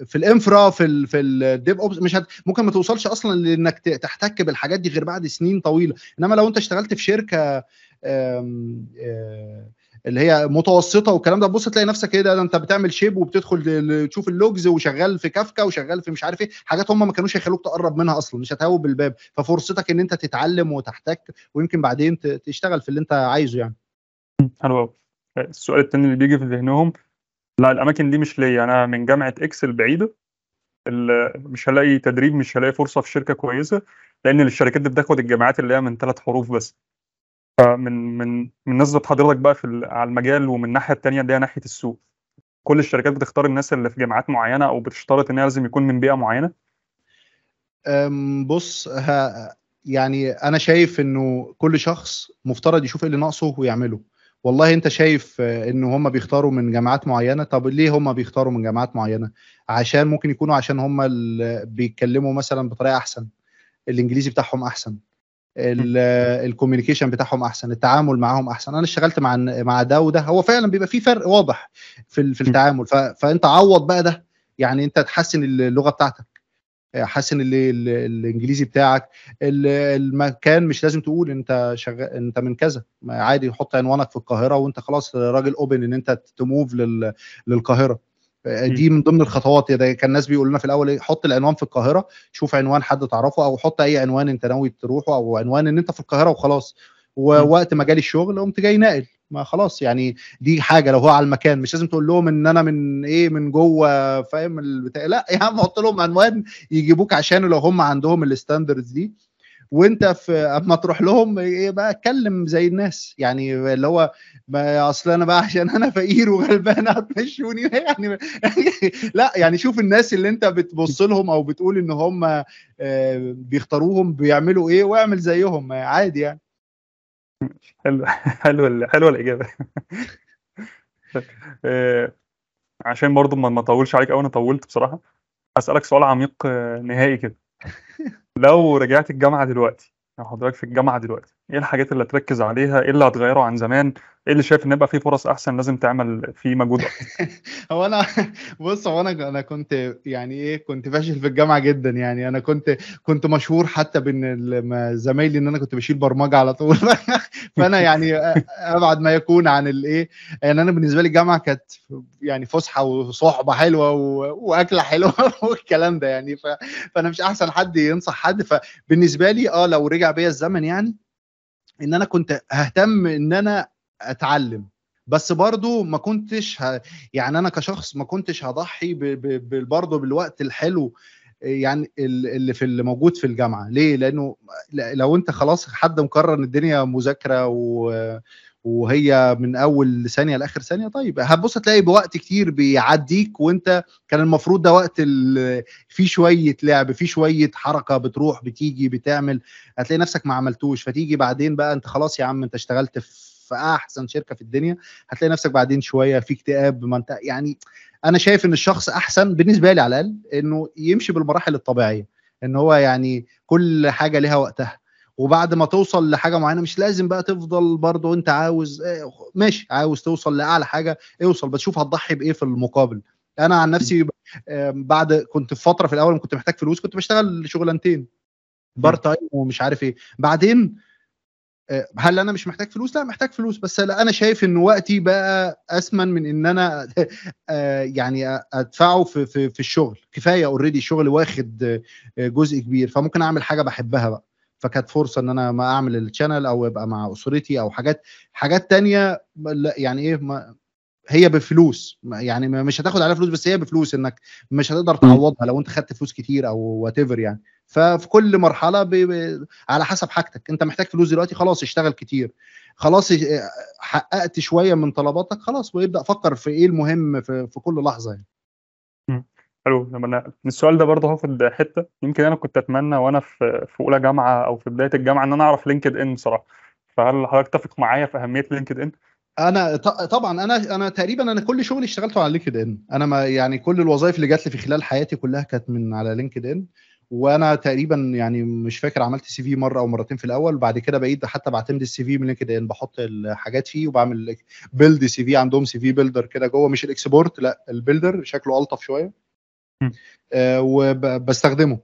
في الانفرا في الـ في الديف اوبس مش هت... ممكن ما توصلش اصلا لانك تحتك بالحاجات دي غير بعد سنين طويله انما لو انت اشتغلت في شركه آه، اللي هي متوسطه والكلام ده بص تلاقي نفسك ايه ده انت بتعمل شيب وبتدخل تشوف اللوجز وشغال في كافكا وشغال في مش عارف ايه حاجات هم ما كانوش هيخلوك تقرب منها اصلا مش هتهوب بالباب ففرصتك ان انت تتعلم وتحتك ويمكن بعدين تشتغل في اللي انت عايزه يعني حلو قوي السؤال الثاني اللي بيجي في ذهنهم لا الاماكن دي مش ليا انا من جامعه اكس البعيده مش هلاقي تدريب مش هلاقي فرصه في شركه كويسه لان الشركات دي بتاخد الجامعات اللي هي من ثلاث حروف بس فمن من من نظره حضرتك بقى في على المجال ومن الناحيه الثانيه اللي هي ناحيه السوق كل الشركات بتختار الناس اللي في جامعات معينه او بتشترط ان لازم يكون من بيئه معينه بص ها يعني انا شايف انه كل شخص مفترض يشوف ايه اللي ناقصه ويعمله والله انت شايف ان هم بيختاروا من جامعات معينه طب ليه هم بيختاروا من جامعات معينه عشان ممكن يكونوا عشان هم بيتكلموا مثلا بطريقه احسن الانجليزي بتاعهم احسن الكوميونيكيشن بتاعهم احسن التعامل معاهم احسن انا اشتغلت مع مع ده وده هو فعلا بيبقى في فرق واضح في في التعامل فانت عوض بقى ده يعني انت تحسن اللغه بتاعتك آه، حسن الانجليزي بتاعك المكان مش لازم تقول انت شغال انت من كذا عادي حط عنوانك في القاهره وانت خلاص راجل اوبن ان انت تموف للقاهره دي من ضمن الخطوات يعني كان الناس بيقولوا لنا في الاول إيه، حط العنوان في القاهره شوف عنوان حد تعرفه او حط اي عنوان انت ناوي تروحه او عنوان ان انت في القاهره وخلاص ووقت ما جالي الشغل قمت جاي ناقل ما خلاص يعني دي حاجه لو هو على المكان مش لازم تقول لهم ان انا من ايه من جوه فاهم البتاع لا يا عم حط لهم عنوان يجيبوك عشان لو هم عندهم الستاندردز دي وانت في اما تروح لهم ايه بقى اتكلم زي الناس يعني اللي هو اصل انا بقى عشان انا فقير وغلبان هتمشوني يعني لا يعني شوف الناس اللي انت بتبص لهم او بتقول ان هم آه، بيختاروهم بيعملوا ايه واعمل زيهم عادي يعني حلو حلو حلوه الاجابه آه، عشان برضه ما اطولش عليك قوي انا طولت بصراحه هسالك سؤال عميق آه، نهائي كده لو رجعت الجامعه دلوقتي لو حضرتك في الجامعه دلوقتي ايه الحاجات اللي هتركز عليها ايه اللي هتغيره عن زمان ايه اللي شايف ان يبقى فيه فرص احسن لازم تعمل فيه مجهود اكتر هو انا بص هو انا انا كنت يعني ايه كنت فاشل في الجامعه جدا يعني انا كنت كنت مشهور حتى بين زمايلي ان انا كنت بشيل برمجه على طول فانا يعني ابعد ما يكون عن الايه يعني انا بالنسبه لي الجامعه كانت يعني فسحه وصحبه حلوه واكله حلوه والكلام ده يعني فانا مش احسن حد ينصح حد فبالنسبه لي اه لو رجع بيا الزمن يعني ان انا كنت ههتم ان انا اتعلم بس برضو ما كنتش ه... يعني انا كشخص ما كنتش هضحي ب... ب... برضو بالوقت الحلو يعني اللي في اللي موجود في الجامعه ليه لانه لو انت خلاص حد مقرر ان الدنيا مذاكره و... وهي من اول ثانيه لاخر ثانيه طيب هتبص هتلاقي بوقت كتير بيعديك وانت كان المفروض ده وقت في شويه لعب في شويه حركه بتروح بتيجي بتعمل هتلاقي نفسك ما عملتوش فتيجي بعدين بقى انت خلاص يا عم انت اشتغلت في احسن شركه في الدنيا هتلاقي نفسك بعدين شويه في اكتئاب ما انت يعني انا شايف ان الشخص احسن بالنسبه لي على الاقل انه يمشي بالمراحل الطبيعيه ان هو يعني كل حاجه لها وقتها وبعد ما توصل لحاجه معينه مش لازم بقى تفضل برضه انت عاوز آه، ماشي عاوز توصل لاعلى حاجه اوصل بتشوف هتضحي بايه في المقابل انا عن نفسي بعد كنت في فتره في الاول كنت محتاج فلوس كنت بشتغل شغلانتين بارت تايم ومش عارف ايه بعدين آه، هل انا مش محتاج فلوس لا محتاج فلوس بس لا انا شايف ان وقتي بقى اسمن من ان انا آه، يعني ادفعه في في, في الشغل كفايه اوريدي الشغل واخد جزء كبير فممكن اعمل حاجه بحبها بقى فكانت فرصه ان انا ما اعمل الشانل او ابقى مع اسرتي او حاجات حاجات تانية يعني ايه ما هي بفلوس يعني مش هتاخد عليها فلوس بس هي بفلوس انك مش هتقدر تعوضها لو انت خدت فلوس كتير او وات يعني ففي كل مرحله بي بي على حسب حاجتك انت محتاج فلوس دلوقتي خلاص اشتغل كتير خلاص آه، حققت شويه من طلباتك خلاص وابدا فكر في ايه المهم في, في كل لحظه يعني حلو لما انا السؤال ده برضه هاخد حته يمكن انا كنت اتمنى وانا في في اولى جامعه او في بدايه الجامعه ان انا اعرف لينكد ان بصراحه فهل حضرتك تتفق معايا في اهميه لينكد ان؟ انا طبعا انا انا تقريبا انا كل شغلي اشتغلته على لينكد ان انا ما يعني كل الوظائف اللي جات لي في خلال حياتي كلها كانت من على لينكد ان وانا تقريبا يعني مش فاكر عملت سي في مره او مرتين في الاول وبعد كده بقيت حتى بعتمد السي في من لينكد ان بحط الحاجات فيه وبعمل بيلد سي في عندهم سي في بيلدر كده جوه مش الاكسبورت لا البيلدر شكله الطف شويه آه، وبستخدمه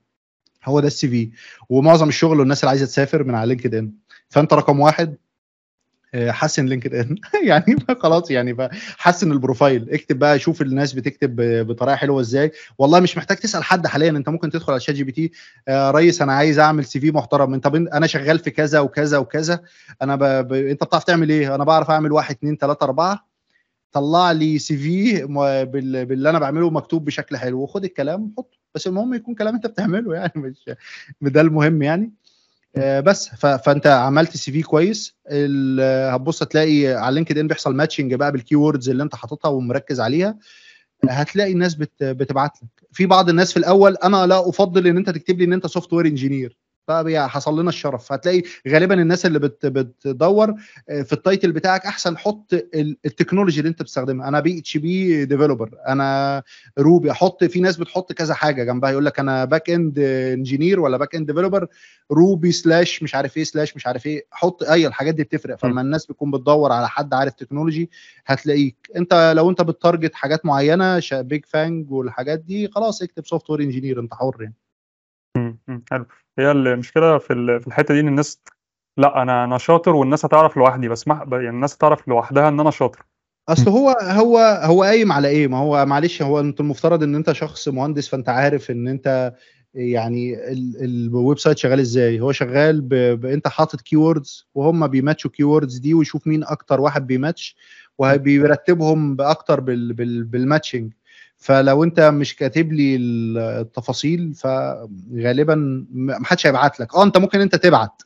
هو ده السي في ومعظم الشغل والناس اللي عايزه تسافر من على لينكد ان فانت رقم واحد آه، حسن لينكد ان يعني خلاص يعني حسن البروفايل اكتب بقى شوف الناس بتكتب بطريقه حلوه ازاي والله مش محتاج تسال حد حاليا انت ممكن تدخل على شات جي بي تي آه، ريس انا عايز اعمل سي في محترم انت انا شغال في كذا وكذا وكذا انا ب... ب... انت بتعرف تعمل ايه انا بعرف اعمل واحد اثنين ثلاثه اربعه طلع لي سي في باللي انا بعمله مكتوب بشكل حلو وخد الكلام وحطه بس المهم يكون كلام انت بتعمله يعني مش ده المهم يعني آه، بس فانت عملت سي في كويس هتبص تلاقي على لينكد ان بيحصل ماتشنج بقى بالكي ووردز اللي انت حاططها ومركز عليها هتلاقي الناس بتبعت لك في بعض الناس في الاول انا لا افضل ان انت تكتب لي ان انت سوفت وير انجينير طب حصل لنا الشرف هتلاقي غالبا الناس اللي بت بتدور آه، في التايتل بتاعك احسن حط التكنولوجي اللي انت بتستخدمها انا بي اتش بي ديفلوبر انا روبي احط في ناس بتحط كذا حاجه جنبها يقول لك انا باك اند انجينير ولا باك اند ديفلوبر روبي سلاش مش عارف ايه سلاش مش عارف ايه حط اي الحاجات دي بتفرق فلما الناس بتكون بتدور على حد عارف تكنولوجي هتلاقيك انت لو انت بتتارجت حاجات معينه بيج فانج والحاجات دي خلاص اكتب سوفت وير انجينير انت حر يعني حلو. هي المشكلة في في الحتة دي إن الناس لأ أنا أنا شاطر والناس هتعرف لوحدي ما يعني الناس هتعرف لوحدها إن أنا شاطر. اصل هو هو هو قايم على ايه ما هو معلش هو انت المفترض ان انت شخص مهندس فانت عارف ان انت يعني الويب سايت شغال ازاي هو شغال ب... ب... انت حاطط كيوردز وهم بيماتشوا كيوردز دي ويشوف مين اكتر واحد بيماتش وبيرتبهم باكتر بال... بال... بالماتشنج فلو انت مش كاتب لي التفاصيل فغالبا ما حدش هيبعت لك اه انت ممكن انت تبعت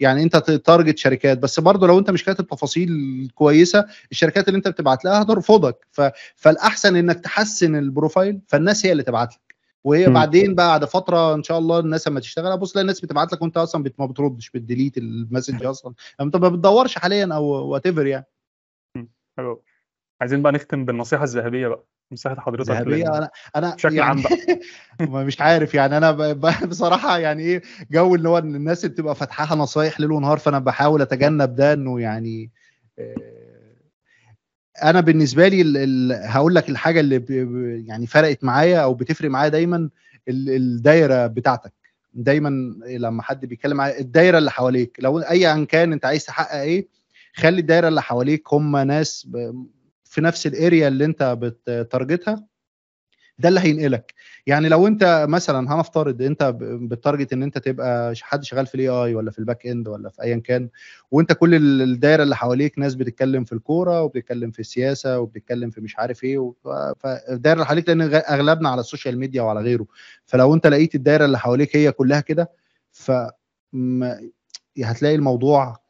يعني انت تارجت شركات بس برضه لو انت مش كاتب تفاصيل كويسه الشركات اللي انت بتبعت لها هترفضك ف... فالاحسن انك تحسن البروفايل فالناس هي اللي تبعت لك وهي م. بعدين بقى بعد فتره ان شاء الله الناس لما تشتغل ابص الناس بتبعت لك وانت اصلا بت... ما بتردش بتديليت المسج اصلا يعني انت ما بتدورش حاليا او وات ايفر يعني حلو عايزين بقى نختم بالنصيحه الذهبيه بقى مساحه حضرتك ذهبيه انا انا بشكل يعني عام بقى مش عارف يعني انا بصراحه يعني ايه جو اللي هو الناس اللي بتبقى فاتحاها نصايح ليل ونهار فانا بحاول اتجنب ده انه يعني آه، انا بالنسبه لي ال ال هقول لك الحاجه اللي يعني فرقت معايا او بتفرق معايا دايما الدايره بتاعتك دايما لما حد بيتكلم معايا الدايره اللي حواليك لو ايا كان انت عايز تحقق ايه خلي الدايره اللي حواليك هم ناس في نفس الاريا اللي انت بتارجتها ده اللي هينقلك يعني لو انت مثلا هنفترض انت بتارجت ان انت تبقى حد شغال في الاي اي ولا في الباك اند ولا في ايا كان وانت كل الدايره اللي حواليك ناس بتتكلم في الكوره وبتتكلم في السياسه وبتتكلم في مش عارف ايه فالدايره اللي حواليك لان اغلبنا على السوشيال ميديا وعلى غيره فلو انت لقيت الدايره اللي حواليك هي كلها كده ف هتلاقي الموضوع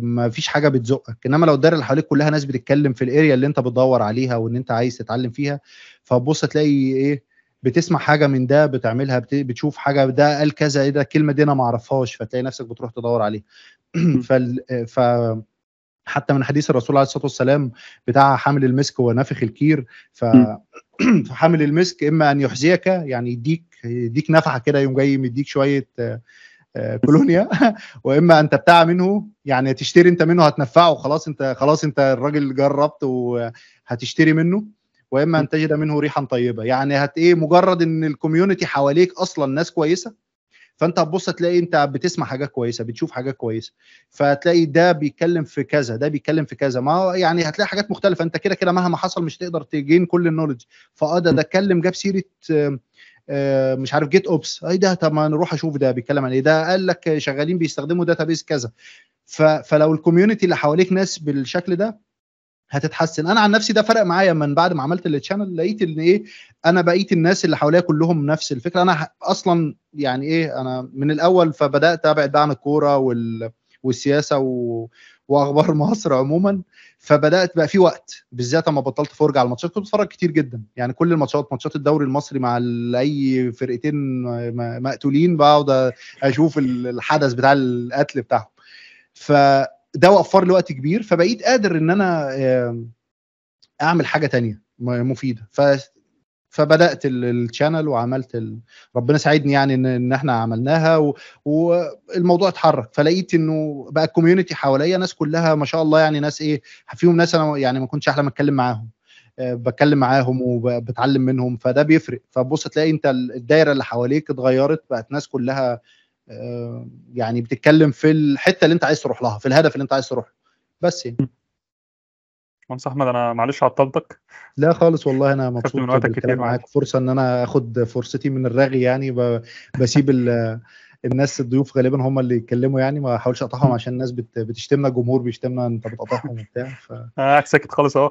ما فيش حاجه بتزقك انما لو الدايره اللي حواليك كلها ناس بتتكلم في الاريا اللي انت بتدور عليها وان انت عايز تتعلم فيها فبص تلاقي ايه بتسمع حاجه من ده بتعملها بتشوف حاجه ده قال كذا ايه ده الكلمه دي انا ما اعرفهاش فتلاقي نفسك بتروح تدور عليها فال ف حتى من حديث الرسول عليه الصلاه والسلام بتاع حامل المسك ونافخ الكير ف فحامل المسك اما ان يحزيك يعني يديك يديك نفحه كده يقوم جاي مديك شويه آه، كولونيا واما انت بتاع منه يعني تشتري انت منه هتنفعه خلاص انت خلاص انت الراجل جربت وهتشتري منه واما ان تجد منه ريحا طيبه يعني هت ايه مجرد ان الكوميونتي حواليك اصلا ناس كويسه فانت هتبص تلاقي انت بتسمع حاجات كويسه بتشوف حاجات كويسه فتلاقي ده بيتكلم في كذا ده بيتكلم في كذا ما يعني هتلاقي حاجات مختلفه انت كده كده مهما حصل مش تقدر تجين كل النولج فاه ده ده اتكلم جاب سيره آه، آه، مش عارف جيت اوبس اي ده طب ما نروح اشوف ده بيتكلم عن ايه ده قال لك شغالين بيستخدموا داتابيس كذا فلو الكوميونتي اللي حواليك ناس بالشكل ده هتتحسن انا عن نفسي ده فرق معايا من بعد ما عملت التشانل لقيت ان ايه انا بقيت الناس اللي حواليا كلهم نفس الفكره انا اصلا يعني ايه انا من الاول فبدات ابعد بقى عن الكوره وال والسياسه و... واخبار مصر عموما فبدات بقى في وقت بالذات اما بطلت فرجه على الماتشات كنت بتفرج كتير جدا يعني كل الماتشات ماتشات الدوري المصري مع اي فرقتين مقتولين بقعد اشوف الحدث بتاع القتل بتاعهم فده وفر لي وقت كبير فبقيت قادر ان انا اعمل حاجه تانية مفيده فبدات الشانل وعملت ال... ربنا ساعدني يعني ان, احنا عملناها و... والموضوع اتحرك فلقيت انه بقى الكوميونتي حواليا ناس كلها ما شاء الله يعني ناس ايه فيهم ناس انا يعني ما كنتش احلم اتكلم معاهم آه، بتكلم معاهم وبتعلم منهم فده بيفرق فبص تلاقي انت الدايره اللي حواليك اتغيرت بقت ناس كلها آه، يعني بتتكلم في الحته اللي انت عايز تروح لها في الهدف اللي انت عايز تروح بس يعني. مهندس احمد انا معلش عطلتك لا خالص والله انا مبسوط من وقتك كتير معاك فرصه ان انا اخد فرصتي من الرغي يعني بسيب ال... الناس الضيوف غالبا هم اللي يتكلموا يعني ما احاولش اقطعهم عشان الناس بت... بتشتمنا الجمهور بيشتمنا انت بتقطعهم وبتاع ف قاعد ساكت خالص اهو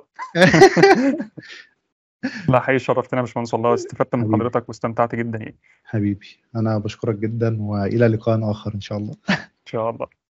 لا حقيقي شرفتنا يا باشمهندس والله استفدت من حضرتك واستمتعت جدا يعني حبيبي انا بشكرك جدا والى لقاء اخر ان شاء الله ان شاء الله